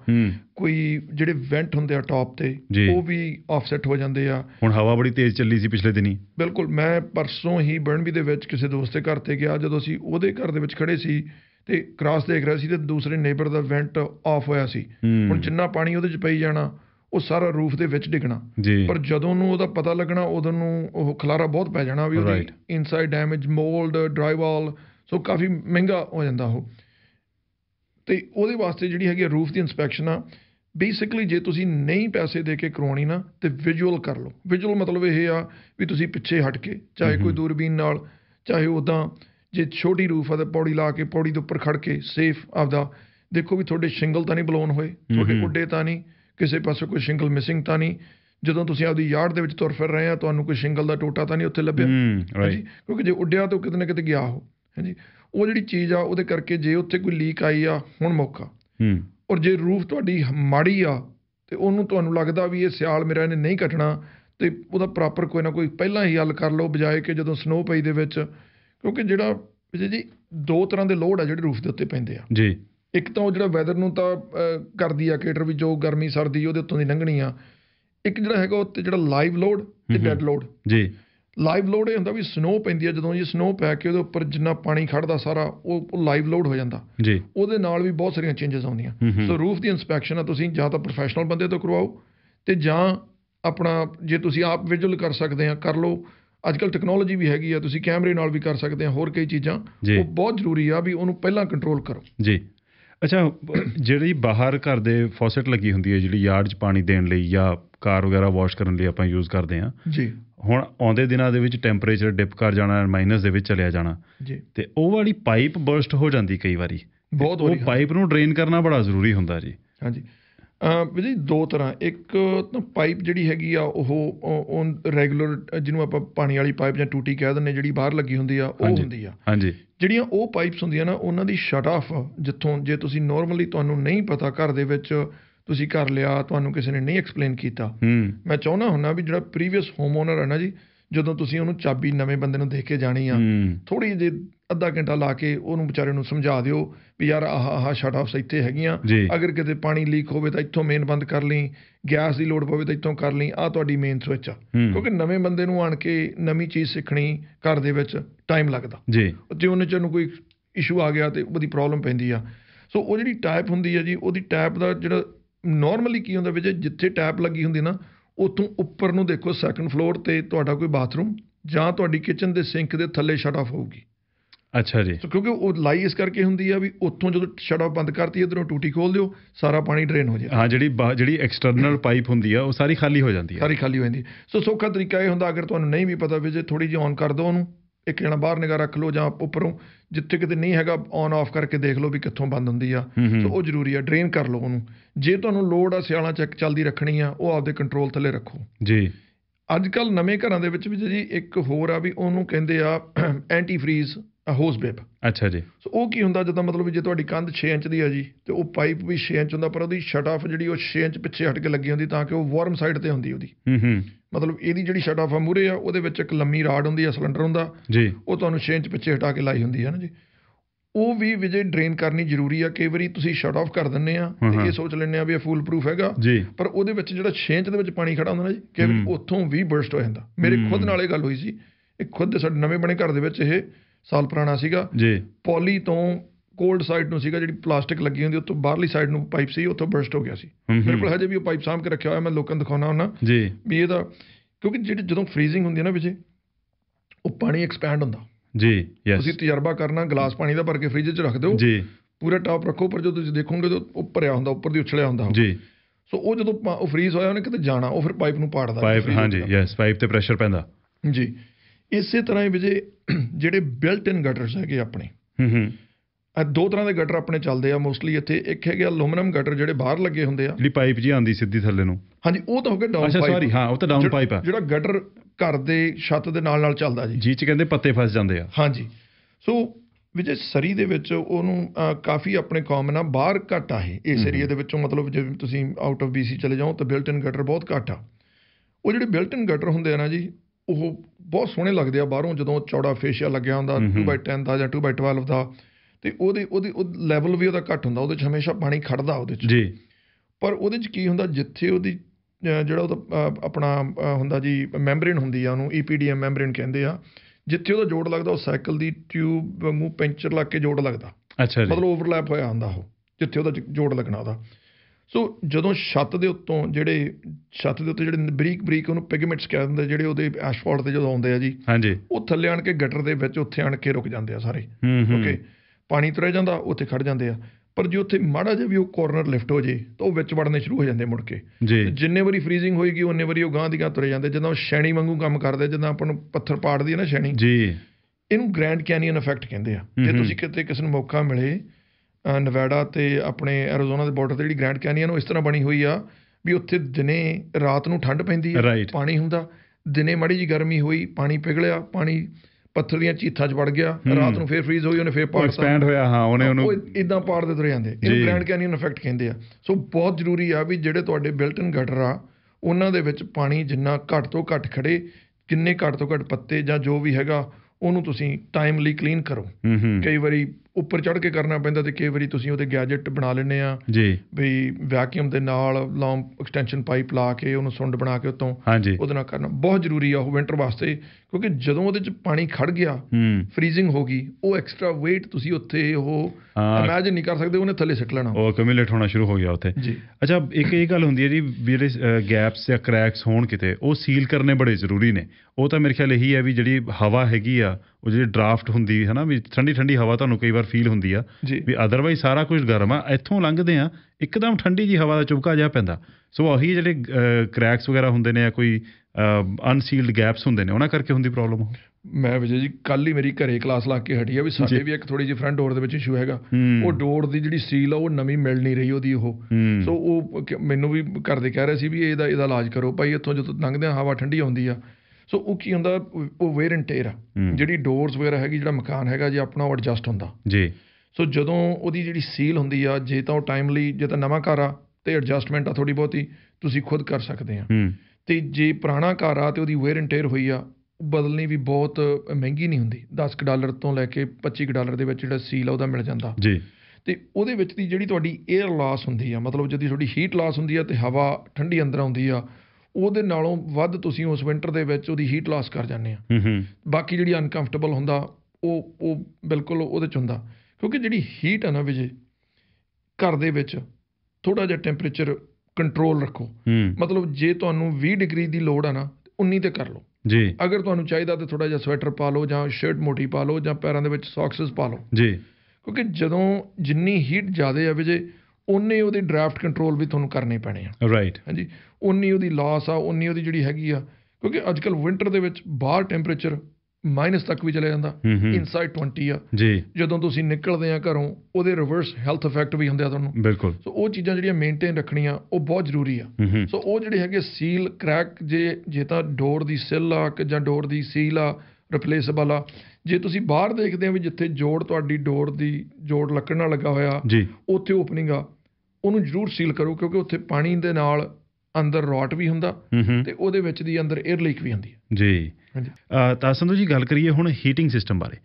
ਕੋਈ ਜਿਹੜੇ ਵੈਂਟ ਹੁੰਦੇ ਆ ਟਾਪ ਤੇ ਉਹ ਵੀ ਆਫਸੈਟ ਹੋ ਜਾਂਦੇ ਆ ਹੁਣ ਹਵਾ ਬੜੀ ਤੇਜ਼ ਚੱਲੀ ਸੀ ਪਿਛਲੇ ਦਿਨੀ ਬਿਲਕੁਲ ਮੈਂ ਪਰਸੋਂ ਹੀ ਬਰਨਬੀ ਦੇ ਵਿੱਚ ਕਿਸੇ ਦੋਸਤ ਦੇ ਘਰ ਤੇ ਗਿਆ ਜਦੋਂ ਅਸੀਂ ਉਹਦੇ ਘਰ ਦੇ ਵਿੱਚ ਖੜੇ ਸੀ ਤੇ ਕ੍ਰਾਸ ਦੇਖ ਰਿਹਾ ਸੀ ਤੇ ਦੂਸਰੇ ਨੇਬਰ ਦਾ ਵੈਂਟ ਆਫ ਹੋਇਆ ਸੀ ਹੁਣ ਜਿੰਨਾ ਪਾਣੀ ਉਹਦੇ 'ਚ ਪਈ ਜਾਣਾ ਉਹ ਸਾਰਾ ਰੂਫ ਦੇ ਵਿੱਚ ਡਿੱਗਣਾ ਪਰ ਜਦੋਂ ਨੂੰ ਉਹਦਾ ਪਤਾ ਲੱਗਣਾ ਉਦੋਂ ਨੂੰ ਉਹ ਖਲਾਰਾ ਬਹੁਤ ਪੈ ਜਾਣਾ ਵੀ ਉਹਦੀ inside damage mould drywall so ਕਾਫੀ ਮਹਿੰਗਾ ਹੋ ਜਾਂਦਾ ਉਹ ਤੇ ਉਹਦੇ ਵਾਸਤੇ ਜਿਹੜੀ ਹੈਗੀ ਰੂਫ ਦੀ ਇਨਸਪੈਕਸ਼ਨ ਆ ਬੇਸਿਕਲੀ ਜੇ ਤੁਸੀਂ ਨਹੀਂ ਪੈਸੇ ਦੇ ਕੇ ਕਰਾਉਣੀ ਨਾ ਤੇ ਵਿਜ਼ੂਅਲ ਕਰ ਲਓ ਵਿਜ਼ੂਅਲ ਮਤਲਬ ਇਹ ਆ ਵੀ ਤੁਸੀਂ ਪਿੱਛੇ ਹਟ ਕੇ ਚਾਹੇ ਕੋਈ ਦੂਰਬੀਨ ਨਾਲ ਚਾਹੇ ਉਦਾਂ ਜੇ ਛੋਟੀ ਰੂਫ ਆ ਤੇ ਪੌੜੀ ਲਾ ਕੇ ਪੌੜੀ ਦੇ ਉੱਪਰ ਖੜ ਕੇ ਸੇਫ ਆਪਦਾ ਦੇਖੋ ਵੀ ਤੁਹਾਡੇ ਸ਼ਿੰਗਲ ਤਾਂ ਨਹੀਂ ਬਲੋਨ ਹੋਏ ਤੁਹਾਡੇ ਗੁੱਡੇ ਤਾਂ ਨਹੀਂ ਕਿਸੇ ਪਾਸੋਂ ਕੋਈ ਸ਼ਿੰਗਲ ਮਿਸਿੰਗ ਤਾਂ ਨਹੀਂ ਜਦੋਂ ਤੁਸੀਂ ਆਪਦੀ ਯਾਰਡ ਦੇ ਵਿੱਚ ਤੁਰ ਫਿਰ ਰਹੇ ਆ ਤੁਹਾਨੂੰ ਕੋਈ ਸ਼ਿੰਗਲ ਦਾ ਟੋਟਾ ਤਾਂ ਨਹੀਂ ਉੱਥੇ ਲੱਭਿਆ ਹਾਂਜੀ ਕਿਉਂਕਿ ਜੇ ਉੱਡਿਆ ਤਾਂ ਕਿਤੇ ਨਾ ਕਿਤੇ ਗਿਆ ਹੋ ਹਾਂਜੀ ਉਹ ਜਿਹੜੀ ਚੀਜ਼ ਆ ਉਹਦੇ ਕਰਕੇ ਜੇ ਉੱਥੇ ਕੋਈ ਲੀਕ ਆਈ ਆ ਹੁਣ ਮੌਕਾ ਹੂੰ ਔਰ ਜੇ ਰੂਫ ਤੁਹਾਡੀ ਮਾੜੀ ਆ ਤੇ ਉਹਨੂੰ ਤੁਹਾਨੂੰ ਲੱਗਦਾ ਵੀ ਇਹ ਸਿਆਲ ਮੇਰਾ ਇਹਨੇ ਨਹੀਂ ਕੱਟਣਾ ਤੇ ਉਹਦਾ ਪ੍ਰੋਪਰ ਕੋਈ ਨਾ ਕੋਈ ਪਹਿਲਾਂ ਹੀ ਹੱਲ ਕਰ ਲਓ ਬਜਾਏ ਕਿ ਜਦੋਂ ਸਨੋ ਪਈ ਦੇ ਵਿੱਚ ਕਿਉਂਕਿ ਜਿਹੜਾ ਜੀ ਦੋ ਤਰ੍ਹਾਂ ਦੇ ਲੋਡ ਆ ਜਿਹੜੇ ਰੂਫ ਦੇ ਉੱਤੇ ਪੈਂਦੇ ਆ ਜੀ ਇੱਕ ਤਾਂ ਉਹ ਜਿਹੜਾ ਵੈਦਰ ਨੂੰ ਤਾਂ ਕਰਦੀ ਆ ਕੇਟਰ ਵੀ ਜੋ ਗਰਮੀ ਸਰਦੀ ਉਹਦੇ ਉੱਤੋਂ ਦੀ ਲੰਘਣੀ ਆ ਇੱਕ ਜਿਹੜਾ ਹੈਗਾ ਉਹ ਜਿਹੜਾ ਲਾਈਵ ਲੋਡ ਤੇ ਡੈਡ ਲੋਡ ਜੀ ਲਾਈਵ ਲੋਡ ਇਹ ਹੁੰਦਾ ਵੀ ਸਨੋ ਪੈਂਦੀ ਆ ਜਦੋਂ ਜੀ ਸਨੋ ਪੈ ਕੇ ਉਹਦੇ ਉੱਪਰ ਜਿੰਨਾ ਪਾਣੀ ਖੜਦਾ ਸਾਰਾ ਉਹ ਲਾਈਵ ਲੋਡ ਹੋ ਜਾਂਦਾ ਜੀ ਉਹਦੇ ਨਾਲ ਵੀ ਬਹੁਤ ਸਾਰੀਆਂ ਚੇਂਜਸ ਆਉਂਦੀਆਂ ਸੋ ਰੂਫ ਦੀ ਇਨਸਪੈਕਸ਼ਨ ਆ ਤੁਸੀਂ ਜਾਂ ਤਾਂ ਪ੍ਰੋਫੈਸ਼ਨਲ ਬੰਦੇ ਤੋਂ ਕਰਵਾਓ ਤੇ ਜਾਂ ਆਪਣਾ ਜੇ ਤੁਸੀਂ ਆਪ ਵਿਜ਼ੂਅਲ ਕਰ ਸਕਦੇ ਆ ਕਰ ਲਓ ਅੱਜ ਕੱਲ ਟੈਕਨੋਲੋਜੀ ਵੀ ਹੈਗੀ ਆ ਤੁਸੀਂ ਕੈਮਰੇ ਨਾਲ ਵੀ ਕਰ ਸਕਦੇ ਆ ਹੋਰ ਕਈ ਚੀਜ਼ਾਂ ਉਹ ਬਹੁਤ ਜ਼ਰੂਰੀ ਆ ਵੀ ਉਹਨੂੰ ਪਹਿਲਾਂ ਕੰਟਰੋਲ ਕਰੋ ਜੀ ਅੱਛਾ ਜਿਹੜੀ ਬਾਹਰ ਘਰ ਦੇ ਫੌਸਟ ਲੱਗੀ ਹੁੰਦੀ ਹੈ ਜਿਹੜੀ ਯਾਰਡ 'ਚ ਪਾਣੀ ਦੇਣ ਲਈ ਜਾਂ ਕਾਰ ਵਗੈਰਾ ਵਾਸ਼ ਕਰਨ ਲਈ ਆਪਾਂ ਯੂਜ਼ ਕਰਦੇ ਆ ਜੀ ਹੁਣ ਆਉਂਦੇ ਦਿਨਾਂ ਦੇ ਵਿੱਚ ਟੈਂਪਰੇਚਰ ਡਿਪ ਕਰ ਜਾਣਾ ਮਾਈਨਸ ਦੇ ਵਿੱਚ ਚਲਿਆ ਜਾਣਾ ਜੀ ਤੇ ਉਹ ਵਾਲੀ ਪਾਈਪ ਬਰਸਟ ਹੋ ਜਾਂਦੀ ਕਈ ਵਾਰੀ ਬਹੁਤ ਉਹ ਪਾਈਪ ਨੂੰ ਡਰੇਨ ਕਰਨਾ ਬੜਾ ਜ਼ਰੂਰੀ ਹੁੰਦਾ ਜੀ ਹਾਂਜੀ ਵੀਰ ਜੀ ਦੋ ਤਰ੍ਹਾਂ ਇੱਕ ਤਾਂ ਪਾਈਪ ਜਿਹੜੀ ਹੈਗੀ ਆ ਉਹ ਉਹ ਰੈਗੂਲਰ ਜਿਹਨੂੰ ਆਪਾਂ ਪਾਣੀ ਵਾਲੀ ਪਾਈਪ ਜਾਂ ਟੂਟੀ ਕਹਿ ਦਿੰਦੇ ਜਿਹੜੀ ਬਾਹਰ ਲੱਗੀ ਹੁੰਦੀ ਆ ਉਹ ਹੁੰਦੀ ਆ ਹਾਂਜੀ ਜਿਹੜੀਆਂ ਉਹ ਪਾਈਪਸ ਹੁੰਦੀਆਂ ਨਾ ਉਹਨਾਂ ਦੀ ਸ਼ਟ ਆਫ ਜਿੱਥੋਂ ਜੇ ਤੁਸੀਂ ਨਾਰਮਲੀ ਤੁਹਾਨੂੰ ਨਹੀਂ ਪਤਾ ਘਰ ਦੇ ਵਿੱਚ ਤੁਸੀਂ ਕਰ ਲਿਆ ਤੁਹਾਨੂੰ ਕਿਸੇ ਨੇ ਨਹੀਂ ਐਕਸਪਲੇਨ ਕੀਤਾ ਮੈਂ ਚਾਹੁੰਦਾ ਹੁੰਨਾ ਵੀ ਜਿਹੜਾ ਪ੍ਰੀਵੀਅਸ ਹੋਮ ਓਨਰ ਹੈ ਨਾ ਜੀ ਜਦੋਂ ਤੁਸੀਂ ਉਹਨੂੰ ਚਾਬੀ ਨਵੇਂ ਬੰਦੇ ਨੂੰ ਦੇ ਕੇ ਜਾਣੀ ਆ ਥੋੜੀ ਜਿਹੀ ਅੱਧਾ ਘੰਟਾ ਲਾ ਕੇ ਉਹਨੂੰ ਵਿਚਾਰੇ ਨੂੰ ਸਮਝਾ ਦਿਓ ਵੀ ਯਾਰ ਆਹ ਆਹ ਸ਼ਟ ਆਫਸ ਇੱਥੇ ਹੈਗੀਆਂ ਅਗਰ ਕਿਤੇ ਪਾਣੀ ਲੀਕ ਹੋਵੇ ਤਾਂ ਇੱਥੋਂ ਮੇਨ ਬੰਦ ਕਰ ਲਈ ਗੈਸ ਦੀ ਲੋੜ ਪਵੇ ਤਾਂ ਇੱਥੋਂ ਕਰ ਲਈ ਆ ਤੁਹਾਡੀ ਮੇਨ ਸਵਿਚ ਆ ਕਿਉਂਕਿ ਨਵੇਂ ਬੰਦੇ ਨੂੰ ਆਣ ਕੇ ਨਵੀਂ ਚੀਜ਼ ਸਿੱਖਣੀ ਘਰ ਦੇ ਵਿੱਚ ਟਾਈਮ ਲੱਗਦਾ ਜੀ ਤੇ ਉਹਨੇ ਚ ਨੂੰ ਕੋਈ ਇਸ਼ੂ ਆ ਗਿਆ ਤੇ ਉਹਦੀ ਪ੍ਰੋਬਲਮ ਪੈਂਦੀ ਆ ਸੋ ਉਹ ਜਿਹੜੀ ਟਾਈਪ ਹੁੰਦੀ ਆ ਜੀ ਉਹਦੀ ਟਾਈਪ ਦਾ ਜਿਹੜਾ ਨਾਰਮਲੀ ਕੀ ਹੁੰਦਾ ਵਿੱਚ ਜਿੱਥੇ ਟੈਪ ਲੱਗੀ ਹੁੰਦੀ ਨਾ ਉਤੋਂ ਉੱਪਰ ਨੂੰ ਦੇਖੋ ਸੈਕੰਡ ਫਲੋਰ ਤੇ ਤੁਹਾਡਾ ਕੋਈ ਬਾਥਰੂਮ ਜਾਂ ਤੁਹਾਡੀ ਕਿਚਨ ਦੇ ਸਿੰਕ ਦੇ ਥੱਲੇ ਸ਼ਟ ਆਫ ਹੋਊਗੀ ਅੱਛਾ ਜੀ ਸੋ ਕਿਉਂਕਿ ਉਹ ਲਾਈ ਇਸ ਕਰਕੇ ਹੁੰਦੀ ਆ ਵੀ ਉੱਥੋਂ ਜਦੋਂ ਸ਼ਟ ਆਫ ਬੰਦ ਕਰਤੀ ਇਧਰੋਂ ਟੂਟੀ ਖੋਲ ਦਿਓ ਸਾਰਾ ਪਾਣੀ ਡਰੇਨ ਹੋ ਜਾਏ ਹਾਂ ਜਿਹੜੀ ਜਿਹੜੀ ਐਕਸਟਰਨਲ ਪਾਈਪ ਹੁੰਦੀ ਆ ਉਹ ਸਾਰੀ ਖਾਲੀ ਹੋ ਜਾਂਦੀ ਆ ਸਾਰੀ ਖਾਲੀ ਹੋ ਜਾਂਦੀ ਸੋ ਸੌਖਾ ਤਰੀਕਾ ਇਹ ਹੁੰਦਾ ਅਗਰ ਤੁਹਾਨੂੰ ਨਹੀਂ ਵੀ ਪਤਾ ਵੀ ਜੇ ਥੋੜੀ ਜਿਹੀ ਔਨ ਕਰ ਦਿਓ ਉਹਨੂੰ ਇੱਕ ਜਣਾ ਬਾਹਰ ਨਿਗਾ ਰੱਖ ਲਓ ਜਾਂ ਉੱਪਰੋਂ ਜਿੱਥੇ ਕਿਤੇ ਨਹੀਂ ਹੈਗਾ ਔਨ ਆਫ ਕਰਕੇ ਦੇਖ ਲਓ ਵੀ ਕਿੱਥੋਂ ਬੰਦ ਹੁੰਦੀ ਆ ਸੋ ਉਹ ਜ਼ਰੂਰੀ ਆ ਡਰੇਨ ਕਰ ਲਓ ਉਹਨੂੰ ਜੇ ਤੁਹਾਨੂੰ ਲੋਡ ਆ ਸਿਆਲਾਂ ਚੱਕ ਚੱਲਦੀ ਰੱਖਣੀ ਆ ਉਹ ਆਪਦੇ ਕੰਟਰੋਲ ਥੱਲੇ ਰੱਖੋ ਜੀ ਅੱਜ ਕੱਲ ਨਵੇਂ ਘਰਾਂ ਦੇ ਵਿੱਚ ਵੀ ਜੀ ਇੱਕ ਹੋਰ ਆ ਵੀ ਉਹਨੂੰ ਕਹਿੰਦੇ ਆ ਐਂਟੀ ਫ੍ਰੀਜ਼ ਹੋਸ ਬੇਬ ਅੱਛਾ ਜੀ ਸੋ ਉਹ ਕੀ ਹੁੰਦਾ ਜਦੋਂ ਮਤਲਬ ਜੇ ਤੁਹਾਡੀ ਕੰਧ 6 ਇੰਚ ਦੀ ਹੈ ਜੀ ਤੇ ਉਹ ਪਾਈਪ ਵੀ 6 ਇੰਚ ਹੁੰਦਾ ਪਰ ਉਹਦੀ ਸ਼ਟ ਆਫ ਜਿਹੜੀ ਉਹ 6 ਇੰਚ ਪਿੱਛੇ ਹਟ ਕੇ ਲੱਗੀ ਹੁੰਦੀ ਤਾਂ ਕਿ ਉਹ ਵਾਰਮ ਸਾਈਡ ਤੇ ਹੁੰਦੀ ਉਹਦੀ ਹੂੰ ਹੂੰ ਮਤਲਬ ਇਹਦੀ ਜਿਹੜੀ ਸ਼ਟ ਆਫ ਆ ਮੂਰੇ ਆ ਉਹਦੇ ਵਿੱਚ ਇੱਕ ਲੰਮੀ ਰਾਡ ਹੁੰਦੀ ਆ ਸਿਲੰਡਰ ਹੁੰਦਾ ਜੀ ਉਹ ਤੁਹਾਨੂੰ 6 ਇੰਚ ਪਿੱਛੇ ਹਟਾ ਕੇ ਲਾਈ ਹੁੰਦੀ ਹੈ ਨਾ ਜੀ ਉਹ ਵੀ ਵਿਜੇ ਡਰੇਨ ਕਰਨੀ ਜ਼ਰੂਰੀ ਆ ਕਈ ਵਾਰੀ ਤੁਸੀਂ ਸ਼ਟ ਆਫ ਕਰ ਦਿੰਨੇ ਆ ਤੇ ਇਹ ਸੋਚ ਲੈਂਦੇ ਆ ਵੀ ਇਹ ਫੂਲ ਪ੍ਰੂਫ ਹੈਗਾ ਪਰ ਉਹਦੇ ਵਿੱਚ ਜਿਹੜਾ 6 ਇੰਚ ਦੇ ਵਿੱਚ ਪਾਣੀ ਖੜਾ ਹੁੰਦਾ ਨਾ ਜੀ ਕਿ ਉੱਥੋਂ ਵੀ ਬਰਸਟ ਹੋ ਜਾਂਦਾ ਮੇਰੇ ਖੁਦ ਨਾਲ ਇਹ ਗੱਲ ਹੋਈ ਸੀ ਇਹ ਖੁਦ ਸਾਡੇ ਨਵੇਂ ਬਣੇ ਘਰ ਦੇ ਵਿੱਚ ਇਹ ਸਾਲ ਪੁਰਾਣਾ ਸੀਗਾ ਜੀ ਪੋਲੀ ਤੋਂ ਕੋਲਡ ਸਾਈਡ ਨੂੰ ਸੀਗਾ ਜਿਹੜੀ ਪਲਾਸਟਿਕ ਲੱਗੀ ਹੁੰਦੀ ਉਹ ਬਾਹਰਲੀ ਸਾਈਡ ਨੂੰ ਪਾਈਪ ਸੀ ਉੱਥੋਂ ਬਰਸਟ ਹੋ ਗਿਆ ਸੀ ਮੇਰੇ ਕੋਲ ਹਜੇ ਵੀ ਉਹ ਪਾਈਪ ਸਾਂਭ ਕੇ ਰੱਖਿਆ ਹੋਇਆ ਮੈਂ ਲੋਕਾਂ ਨੂੰ ਦਿਖਾਉਣਾ ਹੁੰਦਾ ਜੀ ਵੀ ਇਹਦਾ ਕਿਉਂਕਿ ਜਿਹੜੇ ਜਦੋਂ ਫ੍ਰੀਜ਼ਿੰਗ ਹੁੰਦੀ ਹੈ ਨਾ ਵਿੱਚੇ ਉਹ ਪਾਣੀ ਐਕਸਪੈਂਡ ਹੁੰਦਾ ਜੀ ਯੈਸ ਤੁਸੀਂ ਤਜਰਬਾ ਕਰਨਾ ਗਲਾਸ ਪਾਣੀ ਦਾ ਭਰ ਕੇ ਫ੍ਰਿਜ 'ਚ ਰੱਖ ਦਿਓ ਜੀ ਪੂਰਾ ਟਾਪ ਰੱਖੋ ਪਰ ਜਦੋਂ ਤੁਸੀਂ ਦੇਖੋਗੇ ਤਾਂ ਉਹ ਭਰਿਆ ਹੁੰਦਾ ਉੱਪਰ ਦੀ ਉਛਲਿਆ ਹੁੰਦਾ ਜੀ ਸੋ ਉਹ ਜਦੋਂ ਉਹ ਫ੍ਰੀਜ਼ ਹੋਇਆ ਉਹਨੇ ਕਿਤੇ ਜਾਣਾ ਉਹ ਫਿਰ ਪਾਈਪ ਨੂੰ ਪਾੜਦਾ ਪਾਈਪ ਹਾਂਜੀ ਯੈਸ ਪਾਈਪ ਤੇ ਪ੍ਰੈਸ਼ਰ ਪੈਂਦਾ ਜੀ ਇਸੇ ਤਰ੍ਹਾਂ ਹੀ ਵਿਜੇ ਜਿਹੜੇ ਬਿਲਟ ਇਨ ਗਟਰਸ ਹੈਗੇ ਆਪਣੇ ਹੂੰ ਹੂੰ ਆ ਦੋ ਤਰ੍ਹਾਂ ਦੇ ਗਟਰ ਆਪਣੇ ਚੱਲਦੇ ਆ ਮੋਸਟਲੀ ਇੱਥੇ ਇੱਕ ਹੈਗਾ ਅਲੂਮੀਨੀਅਮ ਗਟਰ ਜਿਹੜੇ ਬਾਹਰ ਲੱਗੇ ਹੁੰਦੇ ਆ ਜਿਹੜੀ ਪਾਈਪ ਜੀ ਆਂਦੀ ਸਿੱਧੀ ਥੱਲੇ ਨੂੰ ਹਾਂਜੀ ਉਹ ਤਾਂ ਹੋ ਗਿਆ ਡਾਊਨ ਪਾਈਪ ਅੱਛਾ ਸੌਰੀ ਹਾਂ ਉਹ ਤਾਂ ਡਾਊਨ ਪਾਈਪ ਆ ਜਿਹੜਾ ਗਟਰ ਘਰ ਦੇ ਛੱਤ ਦੇ ਨਾਲ ਨਾਲ ਚੱਲਦਾ ਜੀ ਜੀ ਚ ਕਹਿੰਦੇ ਪੱਤੇ ਫਸ ਜਾਂਦੇ ਆ ਹਾਂਜੀ ਸੋ ਵਿਜੇ ਸਰੀ ਦੇ ਵਿੱਚ ਉਹਨੂੰ ਕਾਫੀ ਆਪਣੇ ਕਾਮਨ ਆ ਬਾਹਰ ਘਟ ਆ ਇਹ ਇਸ ਏਰੀਆ ਦੇ ਵਿੱਚੋਂ ਮਤਲਬ ਜੇ ਤੁਸੀਂ ਆਊਟ ਆਫ ਬੀਸੀ ਚਲੇ ਜਾਓ ਤਾਂ ਬਿਲਟ ਇਨ ਗਟਰ ਬਹੁਤ ਘਟ ਆ ਉਹ ਜਿਹੜੇ ਬਿਲਟ ਇਨ ਗਟਰ ਹੁੰਦੇ ਆ ਨਾ ਜੀ ਉਹ ਬਹੁਤ ਸੋਹਣੇ ਲੱਗਦੇ ਆ ਬਾਹਰੋਂ ਜਦੋਂ ਚੌੜਾ ਫੇਸ਼ੀਆ ਲੱਗਿਆ ਹੁੰਦਾ 2x10 ਦਾ ਜਾਂ 2x12 ਦਾ ਤੇ ਉਹਦੇ ਉਹਦੇ ਉਹ ਲੈਵਲ ਵੀ ਉਹਦਾ ਘੱਟ ਹੁੰਦਾ ਉਹਦੇ 'ਚ ਹਮੇਸ਼ਾ ਪਾਣੀ ਖੜਦਾ ਉਹਦੇ 'ਚ ਜੀ ਪਰ ਉਹਦੇ 'ਚ ਕੀ ਹੁੰਦਾ ਜਿੱਥੇ ਉਹਦੀ ਜਿਹੜਾ ਉਹਦਾ ਆਪਣਾ ਹੁੰਦਾ ਜੀ ਮੈਂਬਰੇਨ ਹੁੰਦੀ ਆ ਉਹਨੂੰ ਈਪੀਡੀਐਮ e ਮੈਂਬਰੇਨ ਕਹਿੰਦੇ ਆ ਜਿੱਥੇ ਉਹਦਾ ਜੋੜ ਲੱਗਦਾ ਉਹ ਸਾਈਕਲ ਦੀ ਟਿਊਬ ਵਾਂਗੂ ਪੈਂਚਰ ਲੱਗ ਕੇ ਜੋੜ ਲੱਗਦਾ ਅੱਛਾ ਜੀ ਮਤਲਬ ਓਵਰਲੈਪ ਹੋਇਆ ਹੁੰਦਾ ਉਹ ਜਿੱਥੇ ਉਹਦਾ ਜੋੜ ਲੱਗਣਾ ਉਹਦਾ ਸੋ ਜਦੋਂ ਛੱਤ ਦੇ ਉੱਤੋਂ ਜਿਹੜੇ ਛੱਤ ਦੇ ਉੱਤੇ ਜਿਹੜੇ ਬਰੀਕ ਬਰੀਕ ਉਹਨੂੰ ਪਿਗਮੈਂਟਸ ਕਹਿ ਦਿੰਦੇ ਜਿਹੜੇ ਉਹਦੇ ਐਸ਼ਫਾਲਟ ਤੇ ਜਦੋਂ ਆਉਂਦੇ ਆ ਜੀ ਉਹ ਥੱਲੇ ਆਣ ਕੇ ਗਟਰ ਦੇ ਵਿੱਚ ਉੱਥੇ ਆਣ ਕੇ ਰੁਕ ਜਾਂਦੇ ਆ ਸਾਰੇ ਓਕੇ ਪਾਣੀ ਤੁਰਿਆ ਜਾਂਦਾ ਉੱਥੇ ਖੜ ਜਾਂਦੇ ਆ ਪਰ ਜੇ ਉੱਥੇ ਮਾੜਾ ਜਿਹਾ ਵੀ ਉਹ ਕੋਰਨਰ ਲਿਫਟ ਹੋ ਜੇ ਤਾਂ ਉਹ ਵਿੱਚ ਵੜਨੇ ਸ਼ੁਰੂ ਹੋ ਜਾਂਦੇ ਮੁੜ ਕੇ ਜਿੰਨੇ ਵਾਰੀ ਫ੍ਰੀਜ਼ਿੰਗ ਹੋਏਗੀ ਉਹਨੇ ਵਾਰੀ ਉਹ ਗਾਂ ਦੀ ਗਾਂ ਤੁਰੇ ਜਾਂਦੇ ਜਦੋਂ ਸ਼ੈਣੀ ਵਾਂਗੂ ਕੰਮ ਕਰਦੇ ਜਦੋਂ ਆਪਾਂ ਨੂੰ ਪੱਥਰ ਪਾੜਦੀ ਹੈ ਨਾ ਸ਼ੈਣੀ ਜੀ ਇਹਨੂੰ ਗ੍ਰੈਂਡ ਕੈਨੀਅਨ ਇਫੈਕਟ ਕਹਿੰਦੇ ਆ ਜੇ ਤੁਸੀਂ ਕਿਤੇ ਕਿਸੇ ਨੂੰ ਮੌਕਾ ਮਿਲੇ ਨਵਾੜਾ ਤੇ ਆਪਣੇ ਅਰੀਜ਼ੋਨਾ ਦੇ ਬਾਰਡਰ ਤੇ ਜਿਹੜੀ ਗ੍ਰੈਂਡ ਕੈਨੀਅਨ ਉਹ ਇਸ ਤਰ੍ਹਾਂ ਬਣੀ ਹੋਈ ਆ ਵੀ ਉੱਥੇ ਦਿਨੇ ਰਾਤ ਨੂੰ ਠੰਡ ਪੈਂਦੀ ਹੈ ਪਾਣੀ ਹੁੰਦਾ ਦਿਨੇ ਮੜੀ ਜੀ ਗਰਮੀ ਹੋਈ ਪਾਣੀ ਪਿਘਲਿਆ ਪਾਣੀ ਪੱਥਰ ਦੀਆਂ ਚੀਥਾਂ 'ਚ ਵੜ ਗਿਆ ਰਾਤ ਨੂੰ ਫੇਰ ਫ੍ਰੀਜ਼ ਹੋਈ ਉਹਨੇ ਫੇਰ ਪਾੜ ਐਕਸਪੈਂਡ ਹੋਇਆ ਹਾਂ ਉਹਨੇ ਉਹਨੂੰ ਉਹ ਇਦਾਂ ਪਾਰ ਦੇ ਤੁਰੇ ਜਾਂਦੇ ਇਹਨੂੰ ਗ੍ਰੈਂਡ ਕੈਨੀਅਨ ਇਫੈਕਟ ਕਹਿੰਦੇ ਆ ਸੋ ਬਹੁਤ ਜ਼ਰੂਰੀ ਆ ਵੀ ਜਿਹੜੇ ਤੁਹਾਡੇ ਬਿਲਟ ਇਨ ਗਟਰ ਆ ਉਹਨਾਂ ਦੇ ਵਿੱਚ ਪਾਣੀ ਜਿੰਨਾ ਘੱਟ ਤੋਂ ਘੱਟ ਖੜੇ ਕਿੰਨੇ ਘੱਟ ਤੋਂ ਘੱਟ ਪੱਤੇ ਜਾਂ ਜੋ ਵੀ ਹੈਗਾ ਉਹਨੂੰ ਤੁਸੀਂ ਟਾਈਮਲੀ ਕਲੀਨ ਕਰੋ ਕਈ ਵਾਰੀ ਉੱਪਰ ਚੜ ਕੇ ਕਰਨਾ ਪੈਂਦਾ ਤੇ ਕਈ ਵਾਰੀ ਤੁਸੀਂ ਉਹਦੇ ਗੈਜਟ ਬਣਾ ਲੈਣੇ ਆ ਜੀ ਵੀ ਵੈਕਿਊਮ ਦੇ ਨਾਲ ਲੌਂਗ ਐਕਸਟੈਂਸ਼ਨ ਪਾਈਪ ਲਾ ਕੇ ਉਹਨੂੰ ਸੁੰਡ ਬਣਾ ਕੇ ਉਤੋਂ ਉਹਦੇ ਨਾਲ ਕਰਨਾ ਬਹੁਤ ਜ਼ਰੂਰੀ ਆ ਉਹ ਵਿੰਟਰ ਵਾਸਤੇ ਕਿਉਂਕਿ ਜਦੋਂ ਉਹਦੇ ਚ ਪਾਣੀ ਖੜ ਗਿਆ ਫ੍ਰੀਜ਼ਿੰਗ ਹੋ ਗਈ ਉਹ ਐਕਸਟਰਾ weight ਤੁਸੀਂ ਉੱਥੇ ਉਹ ਇਮੇਜਿਨ ਨਹੀਂ ਕਰ ਸਕਦੇ ਉਹਨੇ ਥੱਲੇ ਸਿੱਟ ਲੈਣਾ ਉਹ ਕਮਿਊਲੇਟ ਹੋਣਾ ਸ਼ੁਰੂ ਹੋ ਗਿਆ ਉੱਥੇ ਅੱਛਾ ਇੱਕ ਇਹ ਗੱਲ ਹੁੰਦੀ ਹੈ ਜੀ ਜਿਹੜੇ ਗੈਪਸ ਜਾਂ ਕ੍ਰੈਕਸ ਹੋਣ ਕਿਤੇ ਉਹ ਸੀਲ ਕਰਨੇ ਬੜੇ ਜ਼ਰੂਰੀ ਨੇ ਉਹ ਤਾਂ ਮੇਰੇ ਖਿਆਲ ਇਹੀ ਹੈ ਵੀ ਜਿਹੜੀ ਹਵਾ ਹੈਗੀ ਆ ਉਹ ਜਿਹੜੀ ਡਰਾਫਟ ਹੁੰਦੀ ਹੈ ਨਾ ਵੀ ਠੰਡੀ ਠੰਡੀ ਹਵਾ ਤੁਹਾਨੂੰ ਕਈ ਵਾਰ ਫੀਲ ਹੁੰਦੀ ਆ ਵੀ ਅਦਰਵਾਈਜ਼ ਸਾਰਾ ਕੁਝ ਗਰਮ ਆ ਇੱਥੋਂ ਲੰਘਦੇ ਆ ਇੱਕਦਮ ਠੰਡੀ ਜੀ ਹਵਾ ਦਾ ਚੁਬਕਾ ਜਿਹਾ ਪੈਂਦਾ ਸੋ ਉਹੀ ਜਿਹੜੇ ਕ੍ਰੈਕਸ ਵਗੈਰਾ ਹੁੰਦੇ ਨੇ ਆ ਕੋਈ ਅਨਸੀਲਡ ਗੈਪਸ ਹੁੰਦੇ ਨੇ ਉਹਨਾਂ ਕਰਕੇ ਹੁੰਦੀ ਪ੍ਰੋਬਲਮ ਮੈਂ ਵਿਜੇ ਜੀ ਕੱਲ ਹੀ ਮੇਰੀ ਘਰੇ ਕਲਾਸ ਲਾ ਕੇ ਹਟੀ ਆ ਵੀ ਸਾਡੇ ਵੀ ਇੱਕ ਥੋੜੀ ਜਿਹੀ ਫਰੰਟ ਡੋਰ ਦੇ ਵਿੱਚ ਇਸ਼ੂ ਹੈਗਾ ਉਹ ਡੋਰ ਦੀ ਜਿਹੜੀ ਸੀਲ ਆ ਉਹ ਨਵੀਂ ਮਿਲ ਨਹੀਂ ਰਹੀ ਉਹਦੀ ਉਹ ਸੋ ਉਹ ਮੈਨੂੰ ਵੀ ਕਰਦੇ ਕਹਿ ਰਹੇ ਸੀ ਵੀ ਇਹਦਾ ਇਹਦਾ ਇਲਾਜ ਕਰੋ ਭਾਈ ਇੱਥੋਂ ਜਦੋਂ ਲੰਘਦੇ ਆ ਹਵਾ ਠੰਡੀ ਆਉਂਦੀ ਆ ਸੋ ਉਹ ਕੀ ਹੁੰਦਾ ਉਹ ਵੇਅਰ ਐਂਡ ਟੇਅਰ ਜਿਹੜੀ ਡੋਰਸ ਵਗੈਰਾ ਹੈਗੀ ਜਿਹੜਾ ਮਕਾਨ ਹੈਗਾ ਜੇ ਆਪਣਾ ਉਹ ਐਡਜਸਟ ਹੁੰਦਾ ਜੀ ਸੋ ਜਦੋਂ ਉਹਦੀ ਜਿਹੜੀ ਸੀਲ ਹੁੰਦੀ ਆ ਜੇ ਤਾਂ ਉਹ ਟਾਈਮਲੀ ਜੇ ਤਾਂ ਨਵਾਂ ਘਰ ਆ ਤੇ ਐਡਜਸਟਮੈਂਟ ਆ ਥੋੜੀ ਬਹੁਤੀ ਤੁਸੀਂ ਖੁਦ ਕਰ ਸਕਦੇ ਆ ਤੇ ਜੇ ਪੁਰਾਣਾ ਘਰ ਆ ਤੇ ਉਹਦੀ ਵੇਅਰ ਐਂਡ ਟੇਅਰ ਹੋਈ ਆ ਬਦਲਣੀ ਵੀ ਬਹੁਤ ਮਹਿੰਗੀ ਨਹੀਂ ਹੁੰਦੀ 10 ਡਾਲਰ ਤੋਂ ਲੈ ਕੇ 25 ਡਾਲਰ ਦੇ ਵਿੱਚ ਜਿਹੜਾ ਸੀਲ ਆ ਉਹਦਾ ਮਿਲ ਜਾਂਦਾ ਜੀ ਤੇ ਉਹਦੇ ਵਿੱਚ ਦੀ ਜਿਹੜੀ ਤੁਹਾਡੀ 에ਅਰ ਲਾਸ ਹੁੰਦੀ ਆ ਮਤਲਬ ਜਦੀ ਤੁਹਾਡੀ ਹੀਟ ਲਾਸ ਹੁੰਦੀ ਆ ਤੇ ਹਵਾ ਠੰਡੀ ਅੰਦਰ ਆਉਂਦੀ ਆ ਉਹਦੇ ਨਾਲੋਂ ਵੱਧ ਤੁਸੀਂ ਉਸ ਵਿੰਟਰ ਦੇ ਵਿੱਚ ਉਹਦੀ ਹੀਟ ਲਾਸ ਕਰ ਜਾਂਦੇ ਆ ਬਾਕੀ ਜਿਹੜੀ ਅਨਕੰਫਰਟੇਬਲ ਹੁੰਦਾ ਉਹ ਉਹ ਬਿਲਕੁਲ ਉਹਦੇ ਚ ਹੁੰਦਾ ਕਿਉਂਕਿ ਜਿਹੜੀ ਹੀਟ ਆ ਨਾ ਵਿਜੇ ਘਰ ਦੇ ਵਿੱਚ ਥੋੜਾ ਜਿਹਾ ਟੈਂਪਰੇਚਰ ਕੰਟਰੋਲ ਰੱਖੋ ਮਤਲਬ ਜੇ ਤੁਹਾਨੂੰ 20 ਡਿਗਰੀ ਦੀ ਲੋੜ ਆ ਨਾ 19 ਤੇ ਕਰ ਲਓ ਜੀ ਅਗਰ ਤੁਹਾਨੂੰ ਚਾਹੀਦਾ ਤੇ ਥੋੜਾ ਜਿਹਾ ਸਵੈਟਰ ਪਾ ਲਓ ਜਾਂ ਸ਼ਰਟ ਮੋਟੀ ਪਾ ਲਓ ਜਾਂ ਪੈਰਾਂ ਦੇ ਵਿੱਚ ਸੌਕਸਸ ਪਾ ਲਓ ਜੀ ਕਿਉਂਕਿ ਜਦੋਂ ਜਿੰਨੀ ਹੀਟ ਜ਼ਿਆਦਾ ਆ ਵਿਜੇ ਉਨੇ ਉਹਦੇ ਡਰਾਫਟ ਕੰਟਰੋਲ ਵੀ ਤੁਹਾਨੂੰ ਕਰਨੇ ਪੈਣੇ ਆ ਰਾਈਟ ਹਾਂਜੀ ਉਨੀ ਉਹਦੀ ਲਾਸ ਆ ਉਨੀ ਉਹਦੀ ਜਿਹੜੀ ਹੈਗੀ ਆ ਕਿਉਂਕਿ ਅੱਜ ਕੱਲ ਵਿంటర్ ਦੇ ਵਿੱਚ ਬਾਹਰ ਟੈਂਪਰੇਚਰ ਮਾਈਨਸ ਤੱਕ ਵੀ ਚਲੇ ਜਾਂਦਾ ਇਨਸਾਈਡ 20 ਆ ਜੀ ਜਦੋਂ ਤੁਸੀਂ ਨਿਕਲਦੇ ਆ ਘਰੋਂ ਉਹਦੇ ਰਿਵਰਸ ਹੈਲਥ ਇਫੈਕਟ ਵੀ ਹੁੰਦੇ ਆ ਤੁਹਾਨੂੰ ਬਿਲਕੁਲ ਸੋ ਉਹ ਚੀਜ਼ਾਂ ਜਿਹੜੀਆਂ ਮੇਨਟੇਨ ਰੱਖਣੀਆਂ ਉਹ ਬਹੁਤ ਜ਼ਰੂਰੀ ਆ ਸੋ ਉਹ ਜਿਹੜੇ ਹੈਗੇ ਸੀਲ ਕ੍ਰੈਕ ਜੇ ਜੇ ਤਾਂ ਡੋਰ ਦੀ ਸਿਲ ਆ ਕਿ ਜਾਂ ਡੋਰ ਦੀ ਸੀਲ ਆ ਰਿਪਲੇਸੇਬਲ ਆ ਜੇ ਤੁਸੀਂ ਬਾਹਰ ਦੇਖਦੇ ਆ ਵੀ ਜਿੱਥੇ ਜੋੜ ਤੁਹਾਡੀ ਡੋਰ ਦੀ ਜੋੜ ਲੱਕੜ ਨਾਲ ਲੱਗਾ ਹੋਇਆ ਉੱਥੇ ਓਪਨਿੰਗ ਆ ਉਹਨੂੰ ਜ਼ਰੂਰ ਸੀਲ ਕਰੋ ਕਿਉਂਕਿ ਉੱਥੇ ਪਾਣੀ ਦੇ ਨਾਲ ਅੰਦਰ ਰੌਟ ਵੀ ਹੁੰਦਾ ਤੇ ਉਹਦੇ ਵਿੱਚ ਦੀ ਅੰਦਰ 에ਅਰ ਲੀਕ ਵੀ ਹੁੰਦੀ ਹੈ ਜੀ ਤਾਂ ਸੰਧੂ ਜੀ ਗੱਲ ਕਰੀਏ ਹੁਣ ਹੀਟਿੰਗ ਸਿਸਟਮ ਬਾਰੇ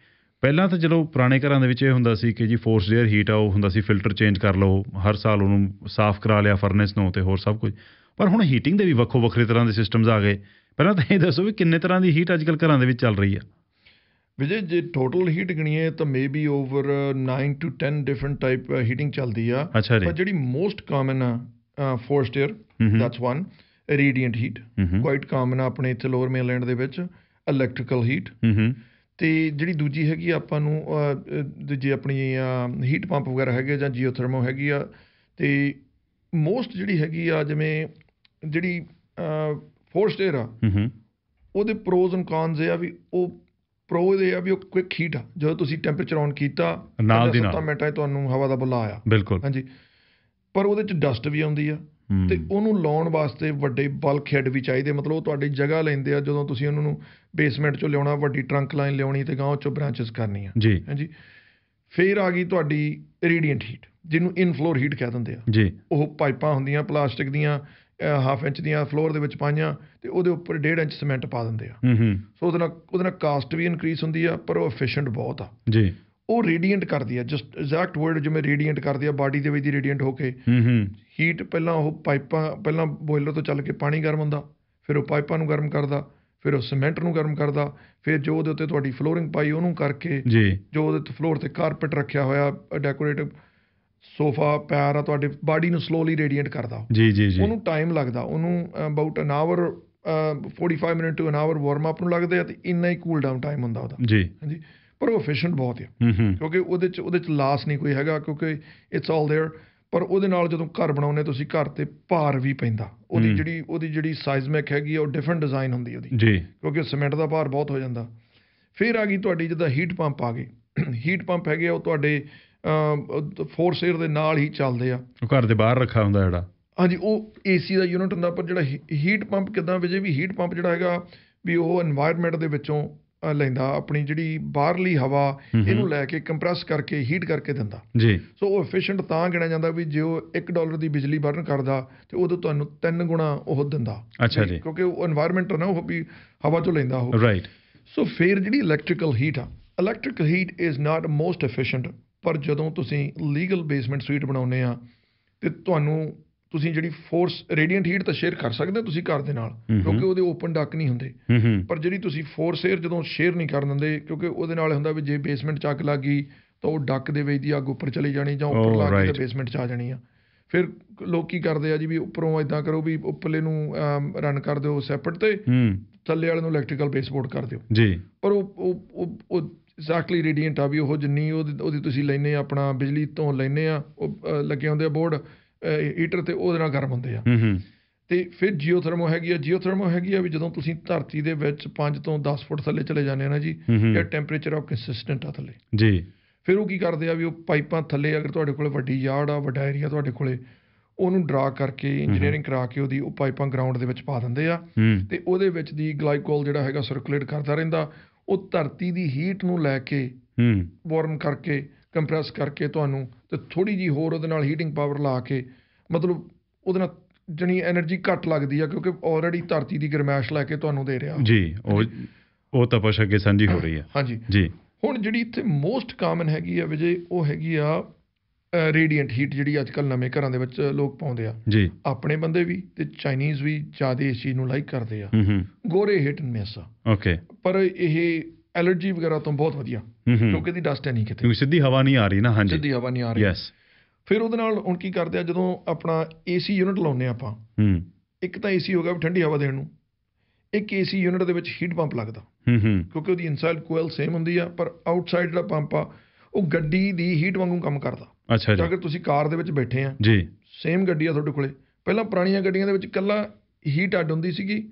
ਪਹਿਲਾਂ ਤਾਂ ਚਲੋ ਪੁਰਾਣੇ ਘਰਾਂ ਦੇ ਵਿੱਚ ਇਹ ਹੁੰਦਾ ਸੀ ਕਿ ਜੀ ਫੋਰਸ ਏਅਰ ਹੀਟ ਆਉ ਹੁੰਦਾ ਸੀ ਫਿਲਟਰ ਚੇਂਜ ਕਰ ਲਓ ਹਰ ਸਾਲ ਉਹਨੂੰ ਸਾਫ਼ ਕਰਾ ਲਿਆ ਫਰਨੇਸ ਨੂੰ ਤੇ ਹੋਰ ਸਭ ਕੁਝ ਪਰ ਹੁਣ ਹੀਟਿੰਗ ਦੇ ਵੀ ਵੱਖੋ ਵੱਖਰੇ ਤਰ੍ਹਾਂ ਦੇ ਸਿਸਟਮਸ ਆ ਗਏ ਪਹਿਲਾਂ ਤਾਂ ਇਹ ਦੱਸੋ ਵੀ ਕਿੰਨੇ ਤਰ੍ਹਾਂ ਦੀ ਹੀਟ ਅੱਜਕੱਲ ਘਰਾਂ ਦੇ ਵਿੱਚ ਚੱਲ ਰਹੀ ਆ ਵਿਜੇ ਜੇ ਟੋਟਲ ਹੀਟ ਗਣੀਏ ਤਾਂ maybe over 9 to 10 different type heating ਚੱਲਦੀ ਆ ਪਰ ਜਿਹੜੀ ਮੋਸਟ ਕਾਮਨ ਆ forced air that's one radiant heat quite common ਆ ਆਪਣੇ ਇੱਥੇ ਲੋਅਰ ਮੇਨਲੈਂਡ ਦੇ ਵਿੱਚ ਇਲੈਕਟ੍ਰੀਕਲ ਹੀਟ ਤੇ ਜਿਹੜੀ ਦੂਜੀ ਹੈਗੀ ਆਪਾਂ ਨੂੰ ਜੇ ਆਪਣੀ ਹੀਟ ਪੰਪ ਵਗੈਰਾ ਹੈਗੇ ਜਾਂ ਜੀਓਥਰਮੋ ਹੈਗੀ ਆ ਤੇ ਮੋਸਟ ਜਿਹੜੀ ਹੈਗੀ ਆ ਜਿਵੇਂ ਜਿਹੜੀ ਫੋਰਸਟ 에ਅਰ ਆ ਉਹਦੇ ਪ੍ਰੋਜ਼ ਐਂਡ ਕਾਨਸ ਆ ਵੀ ਉਹ ਪ੍ਰੋ ਇਹ ਆ ਵੀ ਉਹ ਕੁਇਕ ਹੀਟ ਆ ਜਦੋਂ ਤੁਸੀਂ ਟੈਂਪਰੇਚਰ ਔਨ ਕੀਤਾ ਨਾਲ ਦੀ ਨਾਲ 7 ਮਿੰਟਾਂ 'ਚ ਤੁਹਾਨੂੰ ਹਵਾ ਦਾ ਬੁੱਲਾ ਆਇਆ ਬਿਲਕੁਲ ਹਾਂਜੀ ਪਰ ਉਹਦੇ 'ਚ ਡਸਟ ਵੀ ਆਉਂਦੀ ਆ ਤੇ ਉਹਨੂੰ ਲਾਉਣ ਵਾਸਤੇ ਵੱਡੇ ਬਲਕ ਹੈਡ ਵੀ ਚਾਹੀਦੇ ਮਤਲਬ ਉਹ ਤੁਹਾਡੀ ਜਗ੍ਹਾ ਲੈਂਦੇ ਆ ਜਦੋਂ ਤੁਸੀਂ ਉਹਨਾਂ ਨੂੰ ਬੇਸਮੈਂਟ 'ਚੋਂ ਲਿਆਉਣਾ ਵੱਡੀ ਟਰੰਕ ਲਾਈਨ ਲਿਆਉਣੀ ਤੇ ਗਾਂਵ 'ਚੋਂ ਬ੍ਰਾਂਚਸ ਕਰਨੀਆਂ ਜੀ ਹਾਂਜੀ ਫੇਰ ਆ ਗਈ ਤੁਹਾਡੀ ਰੇਡੀਐਂਟ ਹੀਟ ਜਿਹਨੂੰ ਇਨਫਲੋਰ ਹੀਟ ਕਹਿ ਦਿੰਦੇ ਆ ਜੀ ਉਹ ਪਾਈਪਾਂ ਹੁੰਦੀਆਂ ਪਲਾਸਟਿਕ ਦੀਆਂ ਹਾਫ ਇੰਚ ਦੀਆਂ ਫਲੋਰ ਦੇ ਵਿੱਚ ਪਾਈਆਂ ਤੇ ਉਹਦੇ ਉੱਪਰ 1.5 ਇੰਚ ਸਿਮੈਂਟ ਪਾ ਦਿੰਦੇ ਆ ਹੂੰ ਸੋ ਉਹਦੇ ਨਾਲ ਉਹਦੇ ਨਾਲ ਕਾਸਟ ਵੀ ਇਨਕਰੀਸ ਹੁੰਦੀ ਆ ਪਰ ਉਹ ਐਫੀਸ਼ੀਐਂਟ ਬਹੁਤ ਆ ਜੀ ਉਹ ਰੇਡੀਐਂਟ ਕਰਦੀ ਆ ਜਸਟ ਐਗਜ਼ੈਕਟ ਵਰਡ ਜਿਵੇਂ ਰੇਡੀਐਂਟ ਕਰਦੀ ਆ ਬਾਡੀ ਦੇ ਵਿੱਚ ਦੀ ਰੇਡੀਐਂਟ ਹੋ ਕੇ ਹੂੰ ਹੂੰ ਹੀਟ ਪਹਿਲਾਂ ਉਹ ਪਾਈਪਾਂ ਪਹਿਲਾਂ ਬੋਇਲਰ ਤੋਂ ਚੱਲ ਕੇ ਪਾਣੀ ਗਰਮ ਹੁੰਦਾ ਫਿਰ ਉਹ ਪਾਈਪਾਂ ਨੂੰ ਗਰਮ ਕਰਦਾ ਫਿਰ ਉਹ ਸਿਮੈਂਟ ਨੂੰ ਗਰਮ ਕਰਦਾ ਫਿਰ ਜੋ ਉਹਦੇ ਉੱਤੇ ਤੁਹਾਡੀ ਫਲੋਰਿੰਗ ਪਾਈ ਉਹਨੂੰ ਕਰਕੇ ਜੀ ਜੋ ਉਹਦੇ ਤੇ ਫਲੋਰ ਤੇ ਕਾਰਪੈਟ ਰੱਖਿਆ ਹੋਇਆ ਡੈਕੋਰੇਟਿਵ ਸੋਫਾ ਪਿਆਰ ਆ ਤੁਹਾਡੇ ਬਾਡੀ ਨੂੰ ਸਲੋਲੀ ਰੇਡੀਏਟ ਕਰਦਾ ਜੀ ਜੀ ਜੀ ਉਹਨੂੰ ਟਾਈਮ ਲੱਗਦਾ ਉਹਨੂੰ about an hour 45 minute to an hour warm up ਨੂੰ ਲੱਗਦੇ ਆ ਤੇ ਇੰਨਾ ਹੀ ਕੂਲ ਡਾਊਨ ਟਾਈਮ ਹੁੰਦਾ ਉਹਦਾ ਜੀ ਹਾਂਜੀ ਪਰ ਉਹ ਐਫੀਸ਼ੀਐਂਟ ਬਹੁਤ ਆ ਕਿਉਂਕਿ ਉਹਦੇ ਚ ਉਹਦੇ ਚ ਲਾਸ ਨਹੀਂ ਕੋਈ ਹੈਗਾ ਕਿਉਂਕਿ ਇਟਸ ਆਲ देयर ਪਰ ਉਹਦੇ ਨਾਲ ਜਦੋਂ ਘਰ ਬਣਾਉਨੇ ਤੁਸੀਂ ਘਰ ਤੇ ਭਾਰ ਵੀ ਪੈਂਦਾ ਉਹਦੀ ਜਿਹੜੀ ਉਹਦੀ ਜਿਹੜੀ ਸਾਈਜ਼ਮਿਕ ਹੈਗੀ ਉਹ ਡਿਫਰੈਂਟ ਡਿਜ਼ਾਈਨ ਹੁੰਦੀ ਉਹਦੀ ਜੀ ਕਿਉਂਕਿ ਸਿਮੈਂਟ ਦਾ ਭਾਰ ਬਹੁਤ ਹੋ ਜਾਂਦਾ ਫਿਰ ਆ ਗਈ ਤੁਹਾਡੀ ਜਿਹਦਾ ਹੀਟ ਪੰਪ ਆ ਗਏ ਹੀਟ ਪੰਪ ਹੈਗੇ ਉਹ ਤੁਹਾਡੇ ਫੋਰਸ 에ਅਰ ਦੇ ਨਾਲ ਹੀ ਚੱਲਦੇ ਆ ਉਹ ਘਰ ਦੇ ਬਾਹਰ ਰੱਖਾ ਹੁੰਦਾ ਜਿਹੜਾ ਹਾਂਜੀ ਉਹ ਏਸੀ ਦਾ ਯੂਨਿਟ ਹੁੰਦਾ ਪਰ ਜਿਹੜਾ ਹੀਟ ਪੰਪ ਕਿਦਾਂ ਵਜੇ ਵੀ ਹੀਟ ਪੰਪ ਜਿਹੜਾ ਹੈਗਾ ਵੀ ਉਹ এনवायरमेंट ਦੇ ਵਿੱਚੋਂ ਲੈਂਦਾ ਆਪਣੀ ਜਿਹੜੀ ਬਾਹਰਲੀ ਹਵਾ ਇਹਨੂੰ ਲੈ ਕੇ ਕੰਪਰੈਸ ਕਰਕੇ ਹੀਟ ਕਰਕੇ ਦਿੰਦਾ ਜੀ ਸੋ ਉਹ ਐਫੀਸ਼ੀਐਂਟ ਤਾਂ ਗਿਣਿਆ ਜਾਂਦਾ ਵੀ ਜੇ ਉਹ 1 ਡਾਲਰ ਦੀ ਬਿਜਲੀ ਬਰਨ ਕਰਦਾ ਤੇ ਉਦੋਂ ਤੁਹਾਨੂੰ 3 ਗੁਣਾ ਉਹ ਦਿੰਦਾ ਅੱਛਾ ਜੀ ਕਿਉਂਕਿ ਉਹ এনवायरमेंट ਨਾ ਉਹ ਵੀ ਹਵਾ ਤੋਂ ਲੈਂਦਾ ਉਹ ਰਾਈਟ ਸੋ ਫੇਰ ਜਿਹੜੀ ਇਲੈਕਟ੍ਰੀਕਲ ਹੀਟ ਆ electrical heat is not most efficient ਪਰ ਜਦੋਂ ਤੁਸੀਂ ਲੀਗਲ ਬੇਸਮੈਂਟ ਸੂਟ ਬਣਾਉਨੇ ਆ ਤੇ ਤੁਹਾਨੂੰ ਤੁਸੀਂ ਜਿਹੜੀ ਫੋਰਸ ਰੇਡੀਅੰਟ ਹੀਟ ਤਾਂ ਸ਼ੇਅਰ ਕਰ ਸਕਦੇ ਹੋ ਤੁਸੀਂ ਘਰ ਦੇ ਨਾਲ ਕਿਉਂਕਿ ਉਹਦੇ ਓਪਨ ਡੱਕ ਨਹੀਂ ਹੁੰਦੇ ਪਰ ਜਿਹੜੀ ਤੁਸੀਂ ਫੋਰਸ ਸ਼ੇਅਰ ਜਦੋਂ ਸ਼ੇਅਰ ਨਹੀਂ ਕਰ ਦਿੰਦੇ ਕਿਉਂਕਿ ਉਹਦੇ ਨਾਲ ਹੁੰਦਾ ਵੀ ਜੇ ਬੇਸਮੈਂਟ ਚੱਕ ਲੱਗ ਗਈ ਤਾਂ ਉਹ ਡੱਕ ਦੇ ਵਿੱਚ ਦੀ ਅੱਗ ਉੱਪਰ ਚਲੀ ਜਾਣੀ ਜਾਂ ਉੱਪਰ oh, ਲੱਗ ਕੇ ਬੇਸਮੈਂਟ ਚ ਆ ਜਾਣੀ ਆ ਫਿਰ ਲੋਕ ਕੀ ਕਰਦੇ ਆ ਜੀ ਵੀ ਉੱਪਰੋਂ ਇਦਾਂ ਕਰੋ ਵੀ ਉੱਪਰਲੇ ਨੂੰ ਰਨ ਕਰ ਦਿਓ ਸੈਪਰੇਟ ਤੇ ਥੱਲੇ ਵਾਲੇ ਨੂੰ ਇਲੈਕਟ੍ਰੀਕਲ ਬੇਸਬੋਰਡ ਕਰ ਦਿਓ ਜੀ ਪਰ ਉਹ ਉਹ ਉਹ ਐਗਜ਼ੈਕਟਲੀ ਰੇਡੀਅੰਟ ਆ ਵੀ ਉਹ ਜਿੰਨੀ ਉਹਦੀ ਤੁਸੀਂ ਲੈਨੇ ਆਪਣਾ ਬਿਜਲੀ ਤੋਂ ਲੈਨੇ ਆ ਉਹ ਲੱਗੇ ਹੁੰਦੇ ਆ ਬੋਰਡ ਹੀਟਰ ਤੇ ਉਹਦੇ ਨਾਲ ਗਰਮ ਹੁੰਦੇ ਆ ਤੇ ਫਿਰ ਜੀਓਥਰਮੋ ਹੈਗੀ ਆ ਜੀਓਥਰਮੋ ਹੈਗੀ ਆ ਵੀ ਜਦੋਂ ਤੁਸੀਂ ਧਰਤੀ ਦੇ ਵਿੱਚ 5 ਤੋਂ 10 ਫੁੱਟ ਥੱਲੇ ਚਲੇ ਜਾਂਦੇ ਆ ਨਾ ਜੀ ਇਹ ਟੈਂਪਰੇਚਰ ਆ ਕੰਸਿਸਟੈਂਟ ਆ ਥੱਲੇ ਜੀ ਫਿਰ ਉਹ ਕੀ ਕਰਦੇ ਆ ਵੀ ਉਹ ਪਾਈਪਾਂ ਥੱਲੇ ਅਗਰ ਤੁਹਾਡੇ ਕੋਲ ਵੱਡੀ ਯਾਰਡ ਆ ਵੱਡਾ ਏਰੀਆ ਤੁਹਾਡੇ ਕੋਲੇ ਉਹਨੂੰ ਡਰਾ ਕਰਕੇ ਇੰਜੀਨੀਅਰਿੰਗ ਕਰਾ ਕੇ ਉਹਦੀ ਉਹ ਪਾਈਪਾਂ ਗਰਾਊਂਡ ਦੇ ਵਿੱਚ ਪਾ ਦਿੰਦੇ ਆ ਤੇ ਉਹਦੇ ਵਿੱਚ ਦੀ ਗਲਾਈਕੋਲ ਜਿਹੜਾ ਹੈਗਾ ਸਰਕੂਲੇਟ ਕਰਦਾ ਰਹਿੰਦਾ ਉਹ ਧਰਤੀ ਦੀ ਹੀਟ ਨੂੰ ਲੈ ਕੇ ਹੂੰ ਵਾਰਮ ਕਰਕੇ ਕੰਪਰੈਸ ਕਰਕੇ ਤੁਹਾਨੂੰ ਤੇ ਥੋੜੀ ਜੀ ਹੋਰ ਉਹਦੇ ਨਾਲ ਹੀਟਿੰਗ ਪਾਵਰ ਲਾ ਕੇ ਮਤਲਬ ਉਹਦੇ ਨਾਲ ਜਣੀ એનર્ਜੀ ਘੱਟ ਲੱਗਦੀ ਆ ਕਿਉਂਕਿ ਆਲਰੇਡੀ ਧਰਤੀ ਦੀ ਗਰਮੈਸ਼ ਲੈ ਕੇ ਤੁਹਾਨੂੰ ਦੇ ਰਿਹਾ ਜੀ ਉਹ ਉਹ ਤਪਸ਼ ਅੱਗੇ ਸਾਂਝੀ ਹੋ ਰਹੀ ਹੈ ਹਾਂਜੀ ਜੀ ਹੁਣ ਜਿਹੜੀ ਇੱਥੇ ਮੋਸਟ ਕਾਮਨ ਹੈਗੀ ਆ ਵਿਜੇ ਉਹ ਹੈਗੀ ਆ ਰੇਡੀਐਂਟ ਹੀਟ ਜਿਹੜੀ ਅੱਜ ਕੱਲ ਨਵੇਂ ਘਰਾਂ ਦੇ ਵਿੱਚ ਲੋਕ ਪਾਉਂਦੇ ਆ ਜੀ ਆਪਣੇ ਬੰਦੇ ਵੀ ਤੇ ਚਾਈਨੀਜ਼ ਵੀ ਜ਼ਿਆਦਾ ਇਸ ਚੀਜ਼ ਨੂੰ ਲਾਈਕ ਕਰਦੇ ਆ ਗੋਰੇ ਹਿਟ ਐਂਡ ਓਕੇ ਪਰ ਇਹ ਐਲਰਜੀ ਵਗੈਰਾ ਤੋਂ ਬਹੁਤ ਵਧੀਆ ਕਿਉਂਕਿ ਦੀ ਡਸਟ ਹੈ ਨਹੀਂ ਕਿਤੇ ਕਿਉਂਕਿ ਸਿੱਧੀ ਹਵਾ ਨਹੀਂ ਆ ਰਹੀ ਨਾ ਹਾਂਜੀ ਸਿੱਧੀ ਹਵਾ ਨਹੀਂ ਆ ਰਹੀ ਯੈਸ ਫਿਰ ਉਹਦੇ ਨਾਲ ਹੁਣ ਕੀ ਕਰਦੇ ਆ ਜਦੋਂ ਆਪਣਾ ਏਸੀ ਯੂਨਿਟ ਲਾਉਨੇ ਆਪਾਂ ਹੂੰ ਇੱਕ ਤਾਂ ਏਸੀ ਹੋਗਾ ਠੰਡੀ ਹਵਾ ਦੇਣ ਨੂੰ ਇੱਕ ਏਸੀ ਯੂਨਿਟ ਦੇ ਵਿੱਚ ਹੀਟ ਪੰਪ ਲੱਗਦਾ ਹੂੰ ਹੂੰ ਕਿਉਂਕਿ ਉਹਦੀ ਇਨਸਾਈਡ ਕੋਇਲ ਸੇਮ ਹੁੰਦੀ ਆ ਪਰ ਆਊਟਸਾਈਡ ਦਾ ਪੰਪ ਆ ਉਹ ਗੱਡੀ ਦੀ ਹੀਟ ਵਾਂਗੂ ਕੰਮ ਕਰਦਾ ਅੱਛਾ ਜੀ ਅਗਰ ਤੁਸੀਂ ਕਾਰ ਦੇ ਵਿੱਚ ਬੈਠੇ ਆ ਜੀ ਸੇਮ ਗੱਡੀ ਆ ਤੁਹਾਡੇ ਕੋਲੇ ਪਹਿਲਾਂ ਪੁਰਾਣੀਆਂ ਗੱਡੀਆਂ ਦੇ ਵਿੱਚ ਕੱਲਾ ਹੀਟ ਅੱਡ ਹੁੰਦੀ ਸੀਗੀ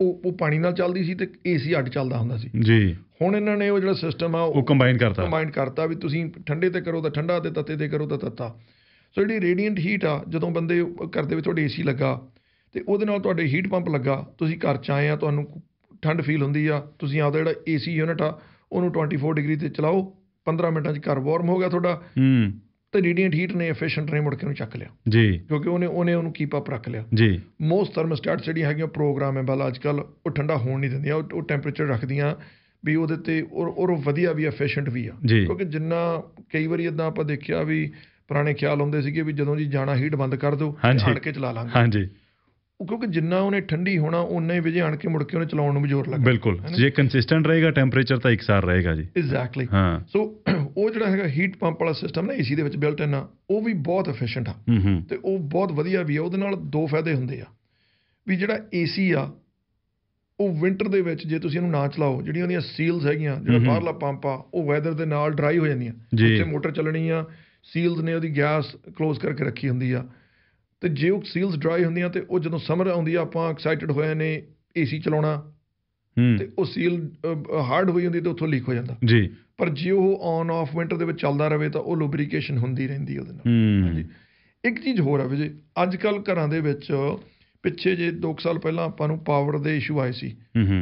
ਉਹ ਉਹ ਪਾਣੀ ਨਾਲ ਚੱਲਦੀ ਸੀ ਤੇ ਏਸੀ ਅੱਡ ਚੱਲਦਾ ਹੁੰਦਾ ਸੀ ਜੀ ਹੁਣ ਇਹਨਾਂ ਨੇ ਉਹ ਜਿਹੜਾ ਸਿਸਟਮ ਆ ਉਹ ਕੰਬਾਈਨ ਕਰਤਾ ਕੰਬਾਈਨ ਕਰਤਾ ਵੀ ਤੁਸੀਂ ਠੰਡੇ ਤੇ ਕਰੋ ਤਾਂ ਠੰਡਾ ਤੇ ਤੱਤੇ ਤੇ ਕਰੋ ਤਾਂ ਤੱਤਾ ਸੋ ਜਿਹੜੀ ਰੇਡੀਐਂਟ ਹੀਟ ਆ ਜਦੋਂ ਬੰਦੇ ਘਰ ਦੇ ਵਿੱਚ ਤੁਹਾਡੇ ਏਸੀ ਲੱਗਾ ਤੇ ਉਹਦੇ ਨਾਲ ਤੁਹਾਡੇ ਹੀਟ ਪੰਪ ਲੱਗਾ ਤੁਸੀਂ ਘਰ ਚ ਆਏ ਆ ਤੁਹਾਨੂੰ ਠੰਡ ਫੀਲ ਹੁੰਦੀ ਆ ਤੁਸੀਂ ਆਪਦਾ ਜਿਹੜਾ ਏਸੀ ਯੂਨਿਟ ਆ ਉਹਨੂੰ 24 ਡਿਗਰੀ ਤੇ ਚਲਾਓ 15 ਮਿੰਟਾਂ ਚ ਘਰ ਵਾਰਮ ਹੋ ਗਿਆ ਤੁਹਾਡਾ ਤੇ ਜਿਹੜੀਆਂ ਹੀਟ ਨੇ ਐਫੀਸ਼ੀਐਂਟ ਨੇ ਮੁੜ ਕੇ ਉਹਨੂੰ ਚੱਕ ਲਿਆ ਜੀ ਕਿਉਂਕਿ ਉਹਨੇ ਉਹਨੇ ਉਹਨੂੰ ਕੀਪ ਅਪ ਰੱਖ ਲਿਆ ਜੀ ਮੋਸਟ ਥਰਮੋਸਟੈਟ ਜਿਹੜੀਆਂ ਹੈਗੀਆਂ ਪ੍ਰੋਗਰਾਮ ਹੈ ਬਲ ਅੱਜਕੱਲ ਉਹ ਠੰਡਾ ਹੋਣ ਨਹੀਂ ਦਿੰਦੀਆਂ ਉਹ ਟੈਂਪਰੇਚਰ ਰੱਖਦੀਆਂ ਵੀ ਉਹਦੇ ਤੇ ਔਰ ਔਰ ਵਧੀਆ ਵੀ ਐਫੀਸ਼ੀਐਂਟ ਵੀ ਆ ਕਿਉਂਕਿ ਜਿੰਨਾ ਕਈ ਵਾਰੀ ਇਦਾਂ ਆਪਾਂ ਦੇਖਿਆ ਵੀ ਪੁਰਾਣੇ ਖਿਆਲ ਹੁੰਦੇ ਸੀਗੇ ਵੀ ਜਦੋਂ ਜੀ ਜਾਣਾ ਹੀਟ ਬੰਦ ਕਰ ਦਿਓ ਆਣ ਕੇ ਚਲਾ ਲਾਂਗੇ ਹਾਂਜੀ ਉਹ ਕਿਉਂਕਿ ਜਿੰਨਾ ਉਹਨੇ ਠੰਡੀ ਹੋਣਾ ਉਨਾ ਹੀ ਆਣ ਕੇ ਮੁੜ ਕੇ ਉਹਨੇ ਚਲਾਉਣ ਨੂੰ ਵੀ ਲੱਗਦਾ ਬਿਲਕੁਲ ਜੇ ਕੰਸਿਸਟੈਂਟ ਰਹੇਗਾ ਟੈਂਪਰੇਚਰ ਤਾਂ ਇੱਕਸਾਰ ਰਹੇਗਾ ਜੀ ਐਗਜ਼ੈਕਟਲੀ ਹਾਂ ਸੋ ਉਹ ਜਿਹੜਾ ਹੈਗਾ ਹੀਟ ਪੰਪ ਵਾਲਾ ਸਿਸਟਮ ਨਾ ਏਸੀ ਦੇ ਵਿੱਚ ਬਿਲਟ ਇਨ ਆ ਉਹ ਵੀ ਬਹੁਤ ਐਫੀਸ਼ੀਐਂਟ ਆ ਤੇ ਉਹ ਬਹੁਤ ਵਧੀਆ ਵੀ ਆ ਉਹਦੇ ਨਾਲ ਦੋ ਫਾਇਦੇ ਹੁੰਦੇ ਆ ਵੀ ਜਿਹੜਾ ਏਸੀ ਆ ਉਹ ਵਿంటర్ ਦੇ ਵਿੱਚ ਜੇ ਤੁਸੀਂ ਇਹਨੂੰ ਨਾ ਚਲਾਓ ਜਿਹੜੀਆਂ ਉਹਦੀਆਂ ਸੀਲਸ ਹੈਗੀਆਂ ਜਿਹੜਾ ਬਾਹਰਲਾ ਪੰਪ ਆ ਉਹ ਵੈਦਰ ਦੇ ਨਾਲ ਡਰਾਈ ਹੋ ਜਾਂਦੀਆਂ ਉੱਥੇ ਮੋਟਰ ਚੱਲਣੀ ਆ ਸੀਲਸ ਨੇ ਉਹਦੀ ਗੈਸ ক্লোਜ਼ ਕਰਕੇ ਰੱਖੀ ਹੁੰਦੀ ਆ ਤੇ ਜੇ ਉਹ ਸੀਲਸ ਡਰਾਈ ਹੁੰਦੀਆਂ ਤੇ ਉਹ ਜਦੋਂ ਸਮਰ ਆਉਂਦੀ ਆ ਆਪਾਂ ਐਕਸਾਈਟਡ ਹੋਏ ਨੇ ਏਸੀ ਚਲਾਉਣਾ ਤੇ ਉਹ ਸੀਲ ਹਾਰਡ ਹੋ ਜਾਂਦੀ ਤੇ ਉੱਥੋਂ ਲੀਕ ਹੋ ਜਾਂਦਾ ਜੀ ਪਰ ਜੇ ਉਹ ਔਨ ਆਫ ਵਿੰਟਰ ਦੇ ਵਿੱਚ ਚੱਲਦਾ ਰਹੇ ਤਾਂ ਉਹ ਲੁਬਰੀਕੇਸ਼ਨ ਹੁੰਦੀ ਰਹਿੰਦੀ ਉਹਦੇ ਨਾਲ ਹਾਂਜੀ ਇੱਕ ਚੀਜ਼ ਹੋਰ ਆ ਵਿਜੇ ਅੱਜ ਕੱਲ ਘਰਾਂ ਦੇ ਵਿੱਚ ਪਿੱਛੇ ਜੇ 2 ਸਾਲ ਪਹਿਲਾਂ ਆਪਾਂ ਨੂੰ ਪਾਵਰ ਦੇ ਇਸ਼ੂ ਆਏ ਸੀ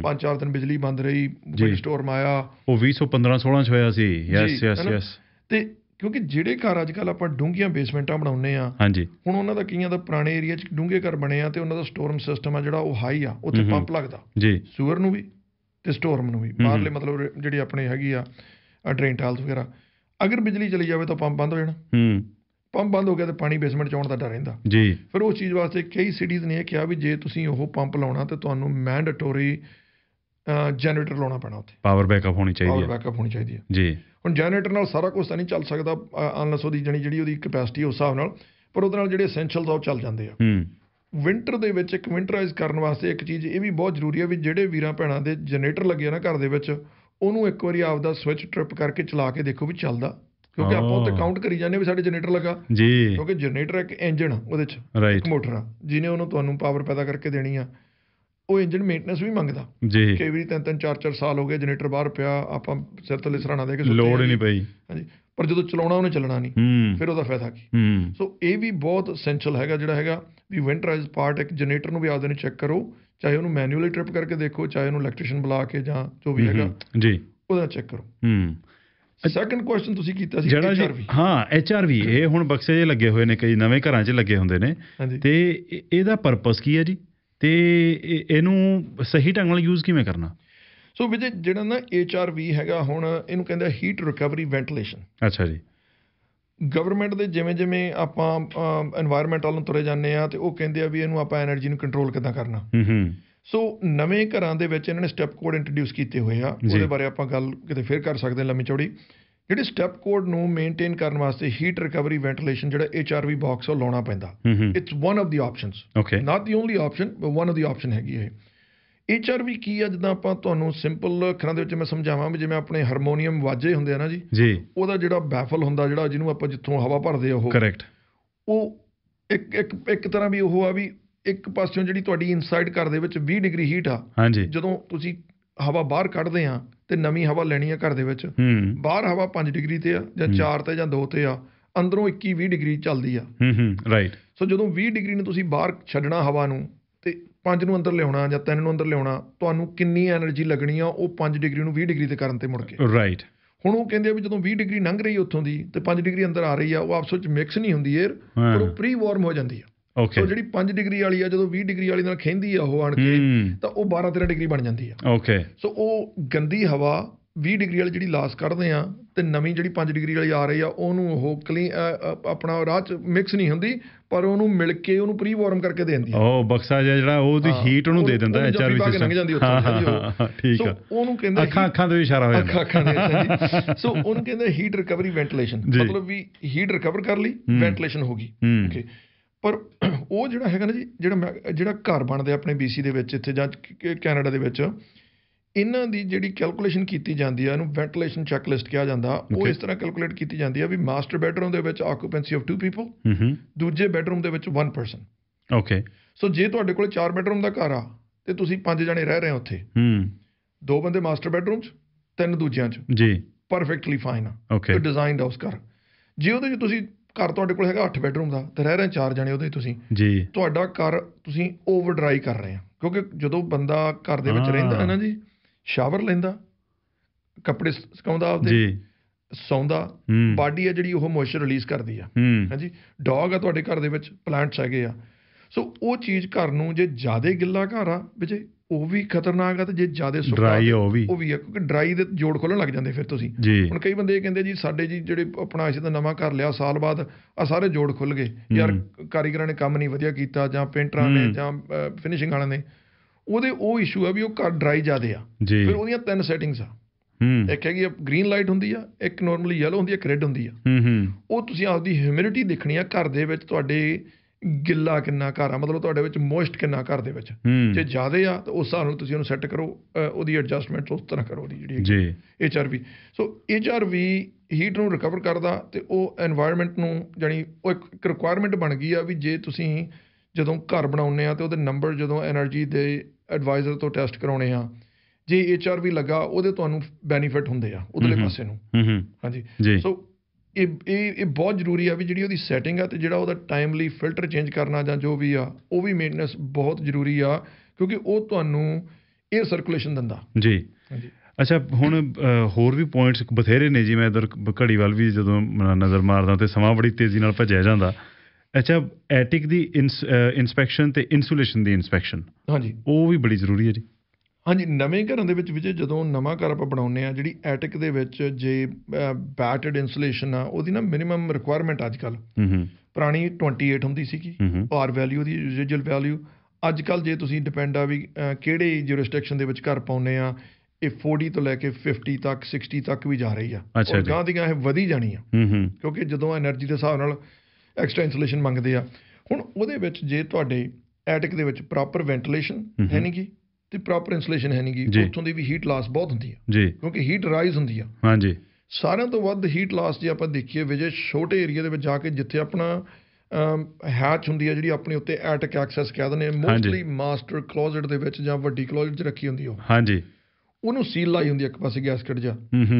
ਪੰਜ ਚਾਰ ਦਿਨ ਬਿਜਲੀ ਬੰਦ ਰਹੀ ਬਿਜਲੀ ਸਟੋਰਮ ਆਇਆ ਉਹ 2015 16 ਚ ਹੋਇਆ ਸੀ ਯੈਸ ਯੈਸ ਯੈਸ ਤੇ ਕਿਉਂਕਿ ਜਿਹੜੇ ਘਰ ਅੱਜ ਕੱਲ ਆਪਾਂ ਡੂੰਘੀਆਂ ਬੇਸਮੈਂਟਾਂ ਬਣਾਉਨੇ ਆ ਹਾਂਜੀ ਹੁਣ ਉਹਨਾਂ ਦਾ ਕਈਆਂ ਦਾ ਪੁਰਾਣੇ ਏਰੀਆ 'ਚ ਡੂੰਘੇ ਘਰ ਬਣੇ ਆ ਤੇ ਉਹਨਾਂ ਦਾ ਸਟੋਰਮ ਸਿਸਟਮ ਆ ਜਿਹੜਾ ਉਹ ਹਾਈ ਆ ਉੱਥੇ ਪੰਪ ਲੱਗਦਾ ਜੀ ਸੂਰ ਨੂੰ ਵੀ ਤੇ ਸਟੋਰਮ ਨੂੰ ਵੀ ਬਾਹਰਲੇ ਮਤਲਬ ਜਿਹੜੀ ਆਪਣੇ ਹੈਗੀ ਆ ਡਰੇਨ ਟਾਲਸ ਵਗੈਰਾ ਅਗਰ ਬਿਜਲੀ ਚਲੀ ਜਾਵੇ ਤਾਂ ਪੰਪ ਬੰਦ ਹੋ ਜਾਣਾ ਹੂੰ ਪੰਪ ਬੰਦ ਹੋ ਗਿਆ ਤੇ ਪਾਣੀ ਬੇਸਮੈਂਟ ਚ ਆਉਣ ਦਾ ਡਰ ਰਹਿੰਦਾ ਜੀ ਫਿਰ ਉਸ ਚੀਜ਼ ਵਾਸਤੇ ਕਈ ਸਿਟੀਜ਼ ਨੇ ਕਿਹਾ ਵੀ ਜੇ ਤੁਸੀਂ ਉਹ ਪੰਪ ਲਾਉਣਾ ਤੇ ਤੁਹਾਨੂੰ ਮੈਂਡਟੋਰੀ ਜਨਰੇਟਰ ਲਾਉਣਾ ਪੈਣਾ ਉੱਥੇ ਪਾਵਰ ਬੈਕਅਪ ਹੋਣੀ ਚਾਹੀਦੀ ਹੈ ਪਾਵਰ ਬੈਕਅਪ ਹੋਣੀ ਚਾਹੀਦੀ ਹੈ ਜੀ ਹੁਣ ਜਨਰੇਟਰ ਨਾਲ ਸਾਰਾ ਕੁਝ ਤਾਂ ਨਹੀਂ ਚੱਲ ਸਕਦਾ ਅਨਲੈਸ ਉਹਦੀ ਜਣੀ ਜਿਹੜੀ ਉਹਦੀ ਕਪੈਸਿਟੀ ਉਸ ਹਿਸਾਬ ਨਾਲ ਪਰ ਉਹਦੇ ਨਾਲ ਜਿਹੜੇ ਐਸੈਂਸ਼ੀਅਲਸ ਉਹ ਚੱਲ ਜਾਂਦੇ ਆ ਹੂੰ ਵਿੰਟਰ ਦੇ ਵਿੱਚ ਇੱਕ ਵਿੰਟਰਾਈਜ਼ ਕਰਨ ਵਾਸਤੇ ਇੱਕ ਚੀਜ਼ ਇਹ ਵੀ ਬਹੁਤ ਜ਼ਰੂਰੀ ਹੈ ਵੀ ਜਿਹੜੇ ਵੀਰਾਂ ਭੈਣਾਂ ਦੇ ਜਨਰੇਟਰ ਲੱਗੇ ਨਾ ਘਰ ਦੇ ਵਿੱਚ ਉਹਨੂੰ ਇੱਕ ਵਾਰੀ ਆਪ ਦਾ ਸਵਿਚ ਟ੍ਰਿਪ ਕਰਕੇ ਚਲਾ ਕੇ ਦੇਖੋ ਵੀ ਚੱਲਦਾ ਕਿਉਂਕਿ ਆਪਾਂ ਤੇ ਕਾਊਂਟ ਕਰੀ ਜਾਂਦੇ ਵੀ ਸਾਡੇ ਜਨਰੇਟਰ ਲੱਗਾ ਜੀ ਕਿਉਂਕਿ ਜਨਰੇਟਰ ਇੱਕ ਇੰਜਨ ਉਹਦੇ ਚ ਇੱਕ ਮੋਟਰ ਆ ਜਿਹਨੇ ਉਹਨੂੰ ਤੁਹਾਨੂੰ ਪਾਵਰ ਪੈਦਾ ਕਰਕੇ ਦੇਣੀ ਆ ਉਹ ਇੰਜਨ ਮੇਨਟੇਨੈਂਸ ਵੀ ਮੰਗਦਾ ਜੀ ਕਈ ਵਾਰੀ ਤਿੰਨ ਤਿੰਨ ਚਾਰ ਚਾਰ ਸਾਲ ਹੋ ਗਏ ਜਨਰੇਟਰ ਬਾਹਰ ਪਿਆ ਆਪਾਂ ਸਿਰ ਥੱਲੇ ਸਰਾਣਾ ਦੇ ਕੇ ਸੁੱਤੇ ਲੋੜ ਹੀ ਨਹੀਂ ਪਈ ਹਾਂਜੀ ਪਰ ਜਦੋਂ ਚਲਾਉਣਾ ਉਹਨੇ ਚੱਲਣਾ ਨਹੀਂ ਫਿਰ ਉਹਦਾ ਫਾਇਦਾ ਕੀ ਸੋ ਇਹ ਵੀ ਬਹੁਤ ਐਸੈਂਸ਼ੀਅਲ ਹੈਗਾ ਜਿਹੜਾ ਹੈਗਾ ਵੀ ਵਿੰਟਰਾਈਜ਼ ਪਾਰਟ ਇੱਕ ਜਨਰੇਟਰ ਨੂੰ ਵੀ ਆਪਦੇ ਨੂੰ ਚੈੱਕ ਕਰੋ ਚਾਹੇ ਉਹਨੂੰ ਮੈਨੂਅਲੀ ਟ੍ਰਿਪ ਕਰਕੇ ਦੇਖੋ ਚਾਹੇ ਉਹਨੂੰ ਇਲੈਕਟ੍ਰੀਸ਼ੀਅਨ ਬੁਲਾ ਕੇ ਜਾਂ ਜੋ ਵੀ ਹੈਗਾ ਜੀ ਉਹਦਾ ਚੈੱਕ ਕਰੋ ਹੂੰ ਸੈਕੰਡ ਕੁਐਸਚਨ ਤੁਸੀਂ ਕੀਤਾ ਸੀ ਜਿਹੜਾ ਜੀ ਹਾਂ ਐਚਆਰਵੀ ਇਹ ਹੁਣ ਬਕਸੇ ਜੇ ਲੱਗੇ ਹੋਏ ਨੇ ਕਈ ਨਵੇਂ ਘਰਾਂ 'ਚ ਲੱਗੇ ਹੁੰਦੇ ਨੇ ਤੇ ਇਹਦਾ ਪਰਪਸ ਕੀ ਹੈ ਜੀ ਤੇ ਇਹਨੂੰ ਸਹੀ ਢੰਗ ਨਾਲ ਯੂਜ਼ ਕਿਵੇਂ ਕਰਨਾ ਸੋ ਵਿਜੇ ਜਿਹੜਾ ਨਾ ਵੀ ਹੈਗਾ ਹੁਣ ਇਹਨੂੰ ਕਹਿੰਦੇ ਹੀਟ ਰਿਕਵਰੀ ਵੈਂਟੀਲੇਸ਼ਨ ਅੱਛਾ ਜੀ ਗਵਰਨਮੈਂਟ ਦੇ ਜਿਵੇਂ ਜਿਵੇਂ ਆਪਾਂ এনवायरमेंट ਨੂੰ ਤੁਰੇ ਜਾਂਦੇ ਆ ਤੇ ਉਹ ਕਹਿੰਦੇ ਆ ਵੀ ਇਹਨੂੰ ਆਪਾਂ એનર્ਜੀ ਨੂੰ ਕੰਟਰੋਲ ਕਿਦਾਂ ਕਰਨਾ ਹੂੰ ਹੂੰ ਸੋ ਨਵੇਂ ਘਰਾਂ ਦੇ ਵਿੱਚ ਇਹਨਾਂ ਨੇ ਸਟੈਪ ਕੋਡ ਇੰਟਰੋਡਿਊਸ ਕੀਤੇ ਹੋਏ ਆ ਉਹਦੇ ਬਾਰੇ ਆਪਾਂ ਗੱਲ ਕਿਤੇ ਫੇਰ ਕਰ ਸਕਦੇ ਲੰਮੀ ਚੌੜੀ ਜਿਹੜੇ ਸਟੈਪ ਕੋਡ ਨੂੰ ਮੇਨਟੇਨ ਕਰਨ ਵਾਸਤੇ ਹੀਟ ਰਿਕਵਰੀ ਵੈਂਟੀਲੇਸ਼ਨ ਜਿਹੜਾ ਵੀ ਬਾਕਸ ਉਹ ਲਾਉਣਾ ਪੈਂਦਾ it's one of the options not the only option but one of the option ਹੈਗੀ ਇਹ ਵੀ ਕੀ ਆ ਜਦੋਂ ਆਪਾਂ ਤੁਹਾਨੂੰ ਸਿੰਪਲ ਅੱਖਰਾਂ ਦੇ ਵਿੱਚ ਮੈਂ ਸਮਝਾਵਾਂ ਜਿਵੇਂ ਆਪਣੇ ਹਾਰਮੋਨੀਅਮ ਵਾਜੇ ਹੁੰਦੇ ਆ ਨਾ ਜੀ ਉਹਦਾ ਜਿਹੜਾ ਬੈਫਲ ਹੁੰਦਾ ਜਿਹੜਾ ਜਿਹਨੂੰ ਆਪਾਂ ਜਿੱਥੋਂ ਹਵਾ ਭਰਦੇ ਆ ਉਹ ਕਰੈਕਟ ਉਹ ਇੱਕ ਇੱਕ ਇੱਕ ਤਰ੍ਹਾਂ ਵੀ ਉਹ ਆ ਵੀ ਇੱਕ ਪਾਸਿਓਂ ਜਿਹੜੀ ਤੁਹਾਡੀ ਇਨਸਾਈਡ ਕਰਦੇ ਦੇ ਵਿੱਚ 20 ਡਿਗਰੀ ਹੀਟ ਆ ਜਦੋਂ ਤੁਸੀਂ ਹਵਾ ਬਾਹਰ ਕੱਢਦੇ ਆ ਤੇ ਨਵੀਂ ਹਵਾ ਲੈਣੀ ਆ ਘਰ ਦੇ ਵਿੱਚ ਬਾਹਰ ਹਵਾ 5 ਡਿਗਰੀ ਤੇ ਆ ਜਾਂ 4 ਤੇ ਜਾਂ 2 ਤੇ ਆ ਅੰਦਰੋਂ 21 20 ਡਿਗਰੀ ਚੱਲਦੀ ਆ ਹੂੰ ਹੂੰ ਰਾਈਟ ਸੋ ਜਦੋਂ 20 ਡਿਗਰੀ ਨੂੰ ਤੁਸੀਂ ਬਾਹਰ ਛੱਡਣਾ ਹਵਾ ਨੂੰ ਤੇ 5 ਨੂੰ ਅੰਦਰ ਲਿਆਉਣਾ ਜਾਂ 3 ਨੂੰ ਅੰਦਰ ਲਿਆਉਣਾ ਤੁਹਾਨੂੰ ਕਿੰਨੀ એનર્ਜੀ ਲੱਗਣੀ ਆ ਉਹ 5 ਡਿਗਰੀ ਨੂੰ 20 ਡਿਗਰੀ ਤੇ ਕਰਨ ਤੇ ਮੁੜ ਕੇ ਰਾਈਟ ਹੁਣ ਉਹ ਕਹਿੰਦੇ ਆ ਵੀ ਜਦੋਂ 20 ਡਿਗਰੀ ਲੰਘ ਰਹੀ ਉੱਥੋਂ ਦੀ ਤੇ 5 ਡਿਗਰੀ ਅੰਦਰ ਆ ਰਹੀ ਆ ਉਹ ਆਪਸ ਵਿੱਚ ਮਿਕਸ ਨਹੀਂ ਹੁੰਦੀ 에ਅਰ ਪਰ ਉਹ ਪ੍ਰੀ ਵਾਰਮ ਹੋ ਜਾਂਦੀ ਆ ਓਕੇ ਸੋ ਜਿਹੜੀ 5 ਡਿਗਰੀ ਵਾਲੀ ਆ ਜਦੋਂ 20 ਡਿਗਰੀ ਵਾਲੀ ਨਾਲ ਖੇਂਦੀ ਆ ਉਹ ਆਣ ਕੇ ਤਾਂ ਉਹ 12 13 ਡਿਗਰੀ ਬਣ ਜਾਂਦੀ ਆ ਓਕੇ ਸੋ ਉਹ ਗੰਦੀ ਹਵਾ 20 ਡਿਗਰੀ ਵਾਲੀ ਜਿਹੜੀ ਲਾਸ ਕੱਢਦੇ ਆ ਤੇ ਨਵੀਂ ਜਿਹੜੀ 5 ਡਿਗਰੀ ਵਾਲੀ ਆ ਰਹੀ ਆ ਉਹਨੂੰ ਉਹ ਕਲੀ ਆਪਣਾ ਰਾਹ ਚ ਮਿਕਸ ਨਹੀਂ ਹੁੰਦੀ ਪਰ ਉਹਨੂੰ ਮਿਲ ਕੇ ਉਹਨੂੰ ਪ੍ਰੀ ਵਾਰਮ ਕਰਕੇ ਦੇ ਦਿੰਦੀ ਆ ਉਹ ਬਕਸਾ ਜਿਹੜਾ ਉਹਦੀ ਹੀਟ ਉਹਨੂੰ ਦੇ ਦਿੰਦਾ ਐਚ ਆਰ ਵੀ ਸਿਸਟਮ ਹਾਂ ਹਾਂ ਠੀਕ ਆ ਸੋ ਉਹਨੂੰ ਕਹਿੰਦੇ ਅੱਖਾਂ ਅੱਖਾਂ ਦੇ ਇਸ਼ਾਰਾ ਹੋ ਜਾਂਦਾ ਅੱਖਾਂ ਅੱਖਾਂ ਦੇ ਸੋ ਉਹਨੂੰ ਕਹਿੰਦੇ ਹੀਟ ਰਿਕਵਰੀ ਵੈਂਟੀਲੇਸ਼ਨ ਮਤਲਬ ਵੀ ਹੀਟ ਰਿਕਵਰ ਕਰ ਲਈ ਵੈਂਟੀਲੇਸ਼ਨ ਹੋ ਗਈ ਓਕੇ ਪਰ ਉਹ ਜਿਹੜਾ ਹੈਗਾ ਨਾ ਜੀ ਜਿਹੜਾ ਜਿਹੜਾ ਘਰ ਬਣਦੇ ਆਪਣੇ ਬੀਸੀ ਦੇ ਵਿੱਚ ਇੱਥੇ ਜਾਂ ਕੈਨੇਡਾ ਦੇ ਵਿੱਚ ਇਹਨਾਂ ਦੀ ਜਿਹੜੀ ਕੈਲਕੂਲੇਸ਼ਨ ਕੀਤੀ ਜਾਂਦੀ ਆ ਇਹਨੂੰ ਵੈਂਟੀਲੇਸ਼ਨ ਚੈੱਕਲਿਸਟ ਕਿਹਾ ਜਾਂਦਾ ਉਹ ਇਸ ਤਰ੍ਹਾਂ ਕੈਲਕੂਲੇਟ ਕੀਤੀ ਜਾਂਦੀ ਆ ਵੀ ਮਾਸਟਰ ਬੈਡਰੂਮ ਦੇ ਵਿੱਚ ਆਕੂਪੈਂਸੀ ਆਫ 2 ਪੀਪਲ ਦੂਜੇ ਬੈਡਰੂਮ ਦੇ ਵਿੱਚ 1 ਪਰਸਨ ਓਕੇ ਸੋ ਜੇ ਤੁਹਾਡੇ ਕੋਲ 4 ਬੈਡਰੂਮ ਦਾ ਘਰ ਆ ਤੇ ਤੁਸੀਂ 5 ਜਣੇ ਰਹਿ ਰਹੇ ਹੋ ਉੱਥੇ ਹੂੰ ਦੋ ਬੰਦੇ ਮਾਸਟਰ ਬੈਡਰੂਮ 'ਚ ਤਿੰਨ ਦੂਜਿਆਂ 'ਚ ਜੀ ਪਰਫੈਕਟਲੀ ਫਾਈਨ ਆ ਓਕੇ ਡਿਜ਼ਾਈਨਡ ਹਾਊਸ ਕਰ ਜੇ ਉਹਦੇ 'ਚ ਤੁਸੀਂ ਘਰ ਤੁਹਾਡੇ ਕੋਲ ਹੈਗਾ 8 ਬੈਡਰੂਮ ਦਾ ਤੇ ਰਹਿ ਰਹੇ ਚਾਰ ਜਣੇ ਉਹਦੇ ਤੁਸੀਂ ਜੀ ਤੁਹਾਡਾ ਘਰ ਤੁਸੀਂ ਓਵਰ ਡਰਾਈ ਕਰ ਰਹੇ ਆ ਕਿਉਂਕਿ ਜਦੋਂ ਬੰਦਾ ਘਰ ਦੇ ਵਿੱਚ ਰਹਿੰਦਾ ਹੈ ਨਾ ਜੀ ਸ਼ਾਵਰ ਲੈਂਦਾ ਕੱਪੜੇ ਸੁਕਾਉਂਦਾ ਆਪਦੇ ਜੀ ਸੌਂਦਾ ਬਾਡੀ ਆ ਜਿਹੜੀ ਉਹ ਮੋਇਸਚਰ ਰਿਲੀਜ਼ ਕਰਦੀ ਆ ਹਾਂਜੀ ਡੌਗ ਆ ਤੁਹਾਡੇ ਘਰ ਦੇ ਵਿੱਚ ਪਲਾਂਟਸ ਹੈਗੇ ਆ ਸੋ ਉਹ ਚੀਜ਼ ਘਰ ਨੂੰ ਜੇ ਜ਼ਿਆਦਾ ਗਿੱਲਾ ਘਰ ਆ ਵਿੱਚ ਉਹ ਵੀ ਖਤਰਨਾਕ ਹੈ ਤੇ ਜੇ ਜ਼ਿਆਦਾ ਸੁੱਕਾ ਡਰਾਈ ਉਹ ਵੀ ਉਹ ਵੀ ਕਿਉਂਕਿ ਡਰਾਈ ਦੇ ਜੋੜ ਖੋਲਣ ਲੱਗ ਜਾਂਦੇ ਫਿਰ ਤੁਸੀਂ ਹੁਣ ਕਈ ਬੰਦੇ ਇਹ ਕਹਿੰਦੇ ਜੀ ਸਾਡੇ ਜੀ ਜਿਹੜੇ ਆਪਣਾ ਅਸੀਂ ਤਾਂ ਨਵਾਂ ਘਰ ਲਿਆ ਸਾਲ ਬਾਅਦ ਆ ਸਾਰੇ ਜੋੜ ਖੁੱਲ ਗਏ ਯਾਰ ਕਾਰੀਗਰਾਂ ਨੇ ਕੰਮ ਨਹੀਂ ਵਧੀਆ ਕੀਤਾ ਜਾਂ ਪੇਂਟਰਾਂ ਨੇ ਜਾਂ ਫਿਨਿਸ਼ਿੰਗ ਵਾਲਿਆਂ ਨੇ ਉਹਦੇ ਉਹ ਇਸ਼ੂ ਆ ਵੀ ਉਹ ਘਰ ਡਰਾਈ ਜਾਦੇ ਆ ਫਿਰ ਉਹਦੀਆਂ ਤਿੰਨ ਸੈਟਿੰਗਸ ਆ ਇੱਕ ਹੈਗੀ ਗ੍ਰੀਨ ਲਾਈਟ ਹੁੰਦੀ ਆ ਇੱਕ ਨਾਰਮਲੀ ਯੈਲੋ ਹੁੰਦੀ ਆ ਇੱਕ ਰੈੱਡ ਹੁੰਦੀ ਆ ਉਹ ਤੁਸੀਂ ਆਪਦੀ ਹਿਊਮਿਡਿਟੀ ਦੇਖਣੀ ਆ ਘਰ ਦੇ ਵਿੱਚ ਤੁਹਾਡੇ ਗਿੱਲਾ ਕਿੰਨਾ ਘਰ ਆ ਮਤਲਬ ਤੁਹਾਡੇ ਵਿੱਚ ਮੋਇਸਟ ਕਿੰਨਾ ਘਰ ਦੇ ਵਿੱਚ ਜੇ ਜ਼ਿਆਦਾ ਆ ਤਾਂ ਉਸ ਹਿਸਾਬ ਨਾਲ ਤੁਸੀਂ ਉਹਨੂੰ ਸੈੱਟ ਕਰੋ ਉਹਦੀ ਐਡਜਸਟਮੈਂਟ ਉਸ ਤਰ੍ਹਾਂ ਕਰੋ ਦੀ ਜਿਹੜੀ ਜੀ ਐਚਆਰਵੀ ਸੋ ਐਚਆਰਵੀ ਹੀਟ ਨੂੰ ਰਿਕਵਰ ਕਰਦਾ ਤੇ ਉਹ এনवायरमेंट ਨੂੰ ਜਾਨੀ ਉਹ ਇੱਕ ਰਿਕੁਆਇਰਮੈਂਟ ਬਣ ਗਈ ਆ ਵੀ ਜੇ ਤੁਸੀਂ ਜਦੋਂ ਘਰ ਬਣਾਉਨੇ ਆ ਤੇ ਉਹਦੇ ਨੰਬਰ ਜਦੋਂ એનર્ਜੀ ਦੇ ਐਡਵਾਈਜ਼ਰ ਤੋਂ ਟੈਸਟ ਕਰਾਉਣੇ ਆ ਜੇ ਐਚਆਰਵੀ ਲੱਗਾ ਉਹਦੇ ਤੁਹਾਨੂੰ ਬੈਨੀਫਿਟ ਹੁੰਦੇ ਆ ਉਹਦੇ ਪਾਸੇ ਨੂੰ ਹਾਂਜੀ ਸੋ ਇਹ ਇਹ ਇਹ ਬਹੁਤ ਜ਼ਰੂਰੀ ਆ ਵੀ ਜਿਹੜੀ ਉਹਦੀ ਸੈਟਿੰਗ ਆ ਤੇ ਜਿਹੜਾ ਉਹਦਾ ਟਾਈਮਲੀ ਫਿਲਟਰ ਚੇਂਜ ਕਰਨਾ ਜਾਂ ਜੋ ਵੀ ਆ ਉਹ ਵੀ ਮੇਨਟੇਨੈਂਸ ਬਹੁਤ ਜ਼ਰੂਰੀ ਆ ਕਿਉਂਕਿ ਉਹ ਤੁਹਾਨੂੰ ਇਹ ਸਰਕੂਲੇਸ਼ਨ ਦਿੰਦਾ ਜੀ ਅੱਛਾ ਹੁਣ ਹੋਰ ਵੀ ਪੁਆਇੰਟਸ ਬਥੇਰੇ ਨੇ ਜੀ ਮੈਂ ਇਧਰ ਘੜੀ ਵੱਲ ਵੀ ਜਦੋਂ ਨਜ਼ਰ ਮਾਰਦਾ ਤੇ ਸਮਾਂ ਬੜੀ ਤੇਜ਼ੀ ਨਾਲ ਭੱਜਿਆ ਜਾਂਦਾ ਅੱਛਾ ਐਟਿਕ ਦੀ ਇਨਸਪੈਕਸ਼ਨ ਤੇ ਇਨਸੂਲੇਸ਼ਨ ਦੀ ਇਨਸਪੈਕਸ਼ਨ ਹਾਂਜੀ ਉਹ ਵੀ ਬੜੀ ਜ਼ਰੂਰੀ ਹੈ ਜੀ ਹਾਂਜੀ ਨਵੇਂ ਘਰਾਂ ਦੇ ਵਿੱਚ ਵੀ ਜਦੋਂ ਨਵਾਂ ਘਰ ਆਪਾਂ ਬਣਾਉਂਦੇ ਆ ਜਿਹੜੀ ਐਟਿਕ ਦੇ ਵਿੱਚ ਜੇ ਬੈਟਡ ਇਨਸੂਲੇਸ਼ਨ ਆ ਉਹਦੀ ਨਾ ਮਿਨੀਮਮ ਰਿਕੁਆਇਰਮੈਂਟ ਅੱਜ ਕੱਲ ਹੂੰ ਪੁਰਾਣੀ 28 ਹੁੰਦੀ ਸੀਗੀ ਆਰ ਵੈਲਿਊ ਦੀ ਯੂਜਲ ਵੈਲਿਊ ਅੱਜ ਕੱਲ ਜੇ ਤੁਸੀਂ ਡਿਪੈਂਡ ਆ ਵੀ ਕਿਹੜੇ ਜੁਰਿਸਡਿਕਸ਼ਨ ਦੇ ਵਿੱਚ ਘਰ ਪਾਉਨੇ ਆ ਇਹ 40 ਤੋਂ ਲੈ ਕੇ 50 ਤੱਕ 60 ਤੱਕ ਵੀ ਜਾ ਰਹੀ ਆ ਔਰ ਗਾਂ ਦੀਆਂ ਇਹ ਵਧੀ ਜਾਣੀ ਆ ਕਿਉਂਕਿ ਜਦੋਂ એનર્ਜੀ ਦੇ ਹਿਸਾਬ ਨਾਲ ਐਕਸਟਰਾ ਇਨਸੂਲੇਸ਼ਨ ਮੰਗਦੇ ਆ ਹੁਣ ਉਹਦੇ ਵਿੱਚ ਜੇ ਤੁਹਾਡੇ ਐਟਿਕ ਦੇ ਵਿੱਚ ਪ੍ਰੋਪਰ ਵੈਂਟੀਲੇਸ਼ਨ ਹੈ ਨਹੀਂ ਕੀ ਤੇ ਪ੍ਰੋਪਰ ਇਨਸੂਲੇਸ਼ਨ ਹੈ ਨਹੀਂਗੀ ਉੱਥੋਂ ਦੀ ਵੀ ਹੀਟ ਲਾਸ ਬਹੁਤ ਹੁੰਦੀ ਹੈ ਕਿਉਂਕਿ ਹੀਟ ਰਾਈਜ਼ ਹੁੰਦੀ ਆ ਹਾਂਜੀ ਸਾਰਿਆਂ ਤੋਂ ਵੱਧ ਹੀਟ ਲਾਸ ਜੇ ਆਪਾਂ ਦੇਖੀਏ ਵਿਜੇ ਛੋਟੇ ਏਰੀਆ ਦੇ ਵਿੱਚ ਜਾ ਕੇ ਜਿੱਥੇ ਆਪਣਾ ਹੈਚ ਹੁੰਦੀ ਹੈ ਜਿਹੜੀ ਆਪਣੇ ਉੱਤੇ ਐਟਕ ਐਕਸੈਸ ਕਹਿ ਦਿੰਦੇ ਮੋਸਟਲੀ ਮਾਸਟਰ ਕਲੋਜ਼ਟ ਦੇ ਵਿੱਚ ਜਾਂ ਵੱਡੀ ਕਲੋਜ਼ਟ 'ਚ ਰੱਖੀ ਹੁੰਦੀ ਉਹ ਹਾਂਜੀ ਉਹਨੂੰ ਸੀਲ ਲਾਈ ਹੁੰਦੀ ਇੱਕ ਪਾਸੇ ਗੈਸਕਟ ਜਾਂ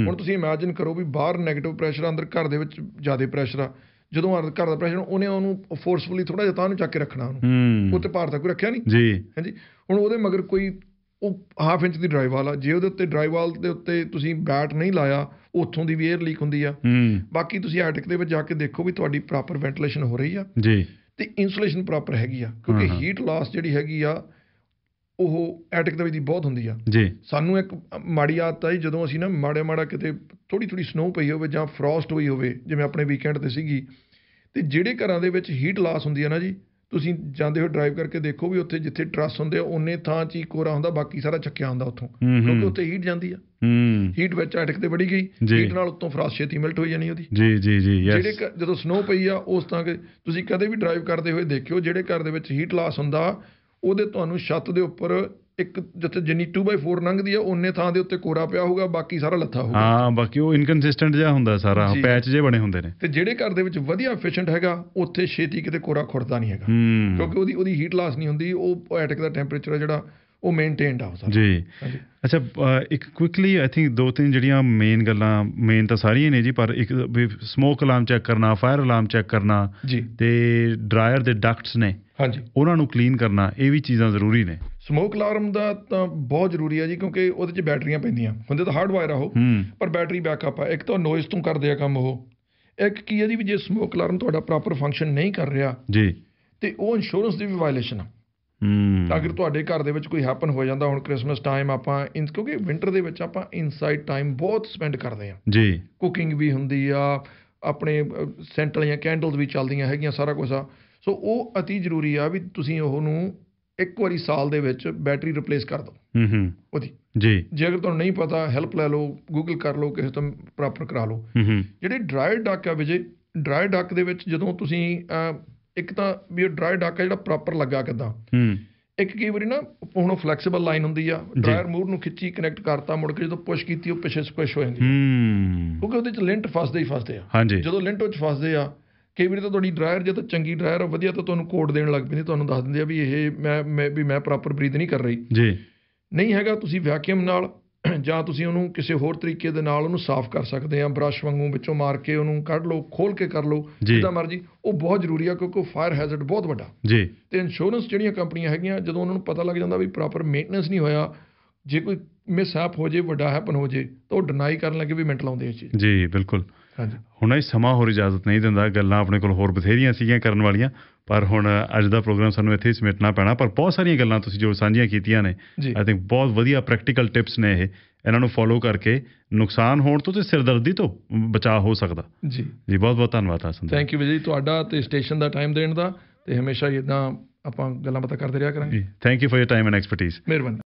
ਹੁਣ ਤੁਸੀਂ ਇਮੇਜਿਨ ਕਰੋ ਵੀ ਬਾਹਰ 네ਗੇਟਿਵ ਪ੍ਰੈਸ਼ਰ ਅੰਦਰ ਘਰ ਦੇ ਵਿੱਚ ਜ਼ਿਆਦਾ ਪ੍ਰੈਸ਼ਰ ਆ ਜਦੋਂ ਘਰ ਦਾ ਪ੍ਰੈਸ਼ਰ ਉਹਨੇ ਉਹਨੂੰ ਫੋਰਸਫੁਲੀ ਥੋੜਾ ਜਿਹਾ ਤਾਂ ਉਹਨੂੰ ਚੱਕ ਕੇ ਰੱਖਣਾ ਉਹਨੂੰ ਉੱਤੇ ਭਾਰ ਕੋਈ ਰੱਖਿਆ ਨਹੀਂ ਜੀ ਹਾਂਜੀ ਹੁਣ ਉਹਦੇ ਮਗਰ ਕੋਈ ਉਹ ਹਾਫ ਇੰਚ ਦੀ ਡਰਾਈਵ ਵਾਲਾ ਜੇ ਉਹਦੇ ਉੱਤੇ ਡਰਾਈਵ ਵਾਲ ਦੇ ਉੱਤੇ ਤੁਸੀਂ ਬੈਟ ਨਹੀਂ ਲਾਇਆ ਉੱਥੋਂ ਦੀ ਵੀ 에ਅਰ ਲੀਕ ਹੁੰਦੀ ਆ ਬਾਕੀ ਤੁਸੀਂ ਆਰਟਿਕ ਦੇ ਵਿੱਚ ਜਾ ਕੇ ਦੇਖੋ ਵੀ ਤੁਹਾਡੀ ਪ੍ਰੋਪਰ ਵੈਂਟੀਲੇਸ਼ਨ ਹੋ ਰਹੀ ਆ ਜੀ ਤੇ ਇਨਸੂਲੇਸ਼ਨ ਪ੍ਰੋਪਰ ਹੈਗੀ ਆ ਕਿਉਂਕਿ ਹੀਟ ਲਾਸ ਜਿਹੜੀ ਹੈਗੀ ਆ ਉਹ ਐਟਿਕ ਦੇ ਵਿੱਚ ਦੀ ਬਹੁਤ ਹੁੰਦੀ ਆ ਜੀ ਸਾਨੂੰ ਇੱਕ ਮਾੜੀ ਆਦਤ ਆਈ ਜਦੋਂ ਅਸੀਂ ਨਾ ਮਾੜੇ ਮਾੜਾ ਕਿਤੇ ਥੋੜੀ ਥੋੜੀ ਸਨੋ ਪਈ ਹੋਵੇ ਜਾਂ ਫਰੋਸਟ ਹੋਈ ਹੋਵੇ ਜਿਵੇਂ ਆਪਣੇ ਵੀਕਐਂਡ ਤੇ ਸੀਗੀ ਤੇ ਜਿਹੜੇ ਘਰਾਂ ਦੇ ਵਿੱਚ ਹੀਟ ਲਾਸ ਹੁੰਦੀ ਆ ਨਾ ਜੀ ਤੁਸੀਂ ਜਾਂਦੇ ਹੋ ਡਰਾਈਵ ਕਰਕੇ ਦੇਖੋ ਵੀ ਉੱਥੇ ਜਿੱਥੇ ਟਰਸ ਹੁੰਦੇ ਆ ਉਹਨੇ ਥਾਂ 'ਚ ਹੀ ਕੋਰਾ ਹੁੰਦਾ ਬਾਕੀ ਸਾਰਾ ਚੱਕਿਆ ਹੁੰਦਾ ਉੱਥੋਂ ਕਿਉਂਕਿ ਉੱਥੇ ਹੀਟ ਜਾਂਦੀ ਆ ਹੀਟ ਵਿੱਚ ਐਟਿਕ ਤੇ ਵੜੀ ਗਈ ਹੀਟ ਨਾਲ ਉੱਤੋਂ ਫਰਾਸ ਛੇਤੀ ਮਿਲਟ ਹੋਈ ਜਾਣੀ ਉਹਦੀ ਜੀ ਜੀ ਜੀ ਯੈਸ ਜਿਹੜੇ ਜਦੋਂ ਸਨੋ ਪਈ ਆ ਉਸ ਤਾਂ ਕਿ ਤੁਸੀਂ ਕਦੇ ਵੀ ਡਰਾਈਵ ਕਰਦੇ ਹੋਏ ਦੇਖਿਓ ਜਿਹੜੇ ਘਰ ਦੇ ਵਿੱਚ ਹੀਟ ਲਾਸ ਹੁੰਦਾ ਉਹਦੇ ਤੁਹਾਨੂੰ ਛੱਤ ਦੇ ਉੱਪਰ ਇੱਕ ਜਿੱਥੇ ਜਿੰਨੀ 2x4 ਲੰਘਦੀ ਆ ਉਹਨੇ ਥਾਂ ਦੇ ਉੱਤੇ ਕੋਰਾ ਪਿਆ ਹੋਊਗਾ ਬਾਕੀ ਸਾਰਾ ਲੱਥਾ ਹੋਊਗਾ ਹਾਂ ਬਾਕੀ ਉਹ ਇਨਕਨਸਿਸਟੈਂਟ ਜਿਹਾ ਹੁੰਦਾ ਸਾਰਾ ਪੈਚ ਜੇ ਬਣੇ ਹੁੰਦੇ ਨੇ ਤੇ ਜਿਹੜੇ ਘਰ ਦੇ ਵਿੱਚ ਵਧੀਆ ਐਫੀਸ਼ੀਐਂਟ ਹੈਗਾ ਉੱਥੇ ਛੇਤੀ ਕਿਤੇ ਕੋਰਾ ਖੁਰਦਾ ਨਹੀਂ ਹੈਗਾ ਕਿਉਂਕਿ ਉਹਦੀ ਉਹਦੀ ਹੀਟ ਲਾਸ ਨਹੀਂ ਹੁੰਦੀ ਉਹ ਐਟਿਕ ਦਾ ਟੈਂਪਰੇਚਰ ਜਿਹੜਾ ਉਹ ਮੇਨਟੇਨਡ ਆ ਸਾਰਾ ਜੀ ਅੱਛਾ ਇੱਕ ਕੁਇਕਲੀ ਆਈ ਥਿੰਕ ਦੋ ਤਿੰਨ ਜਿਹੜੀਆਂ ਮੇਨ ਗੱਲਾਂ ਮੇਨ ਤਾਂ ਸਾਰੀਆਂ ਨੇ ਜੀ ਪਰ ਇੱਕ ਸਮੋਕ ਅਲਾਰਮ ਚੈੱਕ ਕਰਨਾ ਫਾਇਰ ਅਲਾਰਮ ਚੈੱਕ ਕਰਨਾ ਤੇ ਡਰਾਇਰ ਦੇ ਡਕਟਸ ਨੇ ਹਾਂਜੀ ਉਹਨਾਂ ਨੂੰ ਕਲੀਨ ਕਰਨਾ ਇਹ ਵੀ ਚੀਜ਼ਾਂ ਜ਼ਰੂਰੀ ਨੇ ਸਮੋਕ ਅਲਾਰਮ ਦਾ ਤਾਂ ਬਹੁਤ ਜ਼ਰੂਰੀ ਹੈ ਜੀ ਕਿਉਂਕਿ ਉਹਦੇ 'ਚ ਬੈਟਰੀਆਂ ਪੈਂਦੀਆਂ ਹੁੰਦੇ ਤਾਂ ਹਾਰਡਵੇਅਰ ਆ ਉਹ ਪਰ ਬੈਟਰੀ ਬੈਕਅਪ ਆ ਇੱਕ ਤਾਂ ਨੋਇਸ ਤੋਂ ਕਰਦੇ ਆ ਕੰਮ ਉਹ ਇੱਕ ਕੀ ਹੈ ਜੀ ਵੀ ਜੇ ਸਮੋਕ ਅਲਾਰਮ ਤੁਹਾਡਾ ਪ੍ਰੋਪਰ ਫੰਕਸ਼ਨ ਨਹੀਂ ਕਰ ਰਿਹਾ ਜੀ ਤੇ ਉਹ ਇੰਸ਼ੋਰੈਂਸ ਦੀ ਵੀ ਵਾਇਲੇਸ਼ਨ ਆ ਤਾਂ ਅਗਰ ਤੁਹਾਡੇ ਘਰ ਦੇ ਵਿੱਚ ਕੋਈ ਹੈਪਨ ਹੋ ਜਾਂਦਾ ਹੁਣ 크리스마ਸ ਟਾਈਮ ਆਪਾਂ ਕਿਉਂਕਿ ਵਿంటర్ ਦੇ ਵਿੱਚ ਆਪਾਂ ਇਨਸਾਈਡ ਟਾਈਮ ਬਹੁਤ ਸਪੈਂਡ ਕਰਦੇ ਆ ਜੀ ਕੁਕਿੰਗ ਵੀ ਹੁੰਦੀ ਆ ਆਪਣੇ ਸੈਂਟਲ ਜਾਂ ਕੈਂਡਲਸ ਵੀ ਚੱਲਦੀਆਂ ਹੈਗੀਆਂ ਸਾਰਾ ਕੁਝ ਆ ਸੋ ਉਹ অতি ਜ਼ਰੂਰੀ ਆ ਵੀ ਤੁਸੀਂ ਉਹ ਨੂੰ ਇੱਕ ਵਾਰੀ ਸਾਲ ਦੇ ਵਿੱਚ ਬੈਟਰੀ ਰਿਪਲੇਸ ਕਰ ਦਿਓ ਹੂੰ ਹੂੰ ਉਹਦੀ ਜੀ ਜੇ ਅਗਰ ਤੁਹਾਨੂੰ ਨਹੀਂ ਪਤਾ ਹੈਲਪ ਲੈ ਲਓ ਗੂਗਲ ਕਰ ਲਓ ਕਿਸੇ ਤੋਂ ਪ੍ਰੋਪਰ ਕਰਾ ਲਓ ਜਿਹੜੇ ਡਰਾਈ ਡੱਕ ਆ ਵਿਜੇ ਡਰਾਈ ਡੱਕ ਦੇ ਵਿੱਚ ਜਦੋਂ ਤੁਸੀਂ ਇੱਕ ਤਾਂ ਵੀ ਡਰਾਈ ਡੱਕ ਆ ਜਿਹੜਾ ਪ੍ਰੋਪਰ ਲੱਗਾ ਕਿਦਾਂ ਹੂੰ ਇੱਕ ਕੀ ਵਾਰੀ ਨਾ ਹੁਣ ਫਲੈਕਸੀਬਲ ਲਾਈਨ ਹੁੰਦੀ ਆ ਡਰਾਇਰ ਮੂਰ ਨੂੰ ਖਿੱਚੀ ਕਨੈਕਟ ਕਰਤਾ ਮੁੜ ਕੇ ਜਦੋਂ ਪੁਸ਼ ਕੀਤੀ ਉਹ ਪਿੱਛੇ ਸਕੁਇਸ਼ ਹੋ ਜਾਂਦੀ ਹੂੰ ਕਿਉਂਕਿ ਉਹਦੇ ਚ ਲਿੰਟ ਫਸਦੇ ਹੀ ਫਸਦੇ ਆ ਜਦੋਂ ਲਿੰਟ ਵਿੱਚ ਫਸਦੇ ਆ ਕਈ ਵਾਰੀ ਤਾਂ ਤੁਹਾਡੀ ਡਰਾਇਰ ਜੇ ਤਾਂ ਚੰਗੀ ਡਰਾਇਰ ਹੋ ਵਧੀਆ ਤਾਂ ਤੁਹਾਨੂੰ ਕੋਡ ਦੇਣ ਲੱਗ ਪੈਂਦੇ ਤੁਹਾਨੂੰ ਦੱਸ ਦਿੰਦੇ ਆ ਵੀ ਇਹ ਮੈਂ ਮੈਂ ਵੀ ਮੈਂ ਪ੍ਰੋਪਰ ਬਰੀਦ ਨਹੀਂ ਕਰ ਰਹੀ ਜੀ ਨਹੀਂ ਹੈਗਾ ਤੁਸੀਂ ਵੈਕਿਊਮ ਨਾਲ ਜਾਂ ਤੁਸੀਂ ਉਹਨੂੰ ਕਿਸੇ ਹੋਰ ਤਰੀਕੇ ਦੇ ਨਾਲ ਉਹਨੂੰ ਸਾਫ਼ ਕਰ ਸਕਦੇ ਆ ਬ੍ਰਸ਼ ਵਾਂਗੂ ਵਿੱਚੋਂ ਮਾਰ ਕੇ ਉਹਨੂੰ ਕੱਢ ਲਓ ਖੋਲ ਕੇ ਕਰ ਲਓ ਜਿੱਦਾਂ ਮਰਜੀ ਉਹ ਬਹੁਤ ਜ਼ਰੂਰੀ ਆ ਕਿਉਂਕਿ ਫਾਇਰ ਹੈਜ਼ਰਡ ਬਹੁਤ ਵੱਡਾ ਜੀ ਤੇ ਇੰਸ਼ੋਰੈਂਸ ਜਿਹੜੀਆਂ ਕੰਪਨੀਆਂ ਹੈਗੀਆਂ ਜਦੋਂ ਉਹਨਾਂ ਨੂੰ ਪਤਾ ਲੱਗ ਜਾਂਦਾ ਵੀ ਪ੍ਰੋਪਰ ਮੇਨਟੇਨੈਂਸ ਨਹੀਂ ਹੋਇਆ ਜੇ ਕੋਈ ਮਿਸ ਹੋ ਜੇ ਵੱਡਾ ਹੈਪਨ ਹੋ ਜੇ ਤਾਂ ਉਹ ਡਿਨਾਈ ਕਰਨ ਲੱਗੇ ਵੀ ਮਿੰਟ ਲਾਉਂਦੇ ਆ ਜੀ ਜੀ ਬਿਲਕੁਲ ਹੁਣ ਇਹ ਸਮਾਂ ਹੋਰ ਇਜਾਜ਼ਤ ਨਹੀਂ ਦਿੰਦਾ ਗੱਲਾਂ ਆਪਣੇ ਕੋਲ ਹੋਰ ਬਥੇਰੀਆਂ ਸੀਗੀਆਂ ਕਰਨ ਵਾਲੀਆਂ ਪਰ ਹੁਣ ਅੱਜ ਦਾ ਪ੍ਰੋਗਰਾਮ ਸਾਨੂੰ ਇੱਥੇ ਹੀ ਸਮੇਟਣਾ ਪੈਣਾ ਪਰ ਬਹੁਤ ਸਾਰੀਆਂ ਗੱਲਾਂ ਤੁਸੀਂ ਜੋ ਸਾਂਝੀਆਂ ਕੀਤੀਆਂ ਨੇ ਆਈ ਥਿੰਕ ਬਹੁਤ ਵਧੀਆ ਪ੍ਰੈਕਟੀਕਲ ਟਿਪਸ ਨੇ ਇਹ ਇਹਨਾਂ ਨੂੰ ਫੋਲੋ ਕਰਕੇ ਨੁਕਸਾਨ ਹੋਣ ਤੋਂ ਤੇ ਸਿਰਦਰਦੀ ਤੋਂ ਬਚਾਅ ਹੋ ਸਕਦਾ ਜੀ ਜੀ ਬਹੁਤ ਬਹੁਤ ਧੰਨਵਾਦ ਆ ਆਸਨ ਥੈਂਕ ਯੂ ਜੀ ਤੁਹਾਡਾ ਤੇ ਸਟੇਸ਼ਨ ਦਾ ਟਾਈਮ ਦੇਣ ਦਾ ਤੇ ਹਮੇਸ਼ਾ ਇਦਾਂ ਆਪਾਂ ਗੱਲਾਂ ਬਾਤਾਂ ਕਰਦੇ ਰਿਹਾ ਕਰਾਂਗੇ ਜੀ thank you for your time and expertise ਮਿਹਰਬਾਨੀ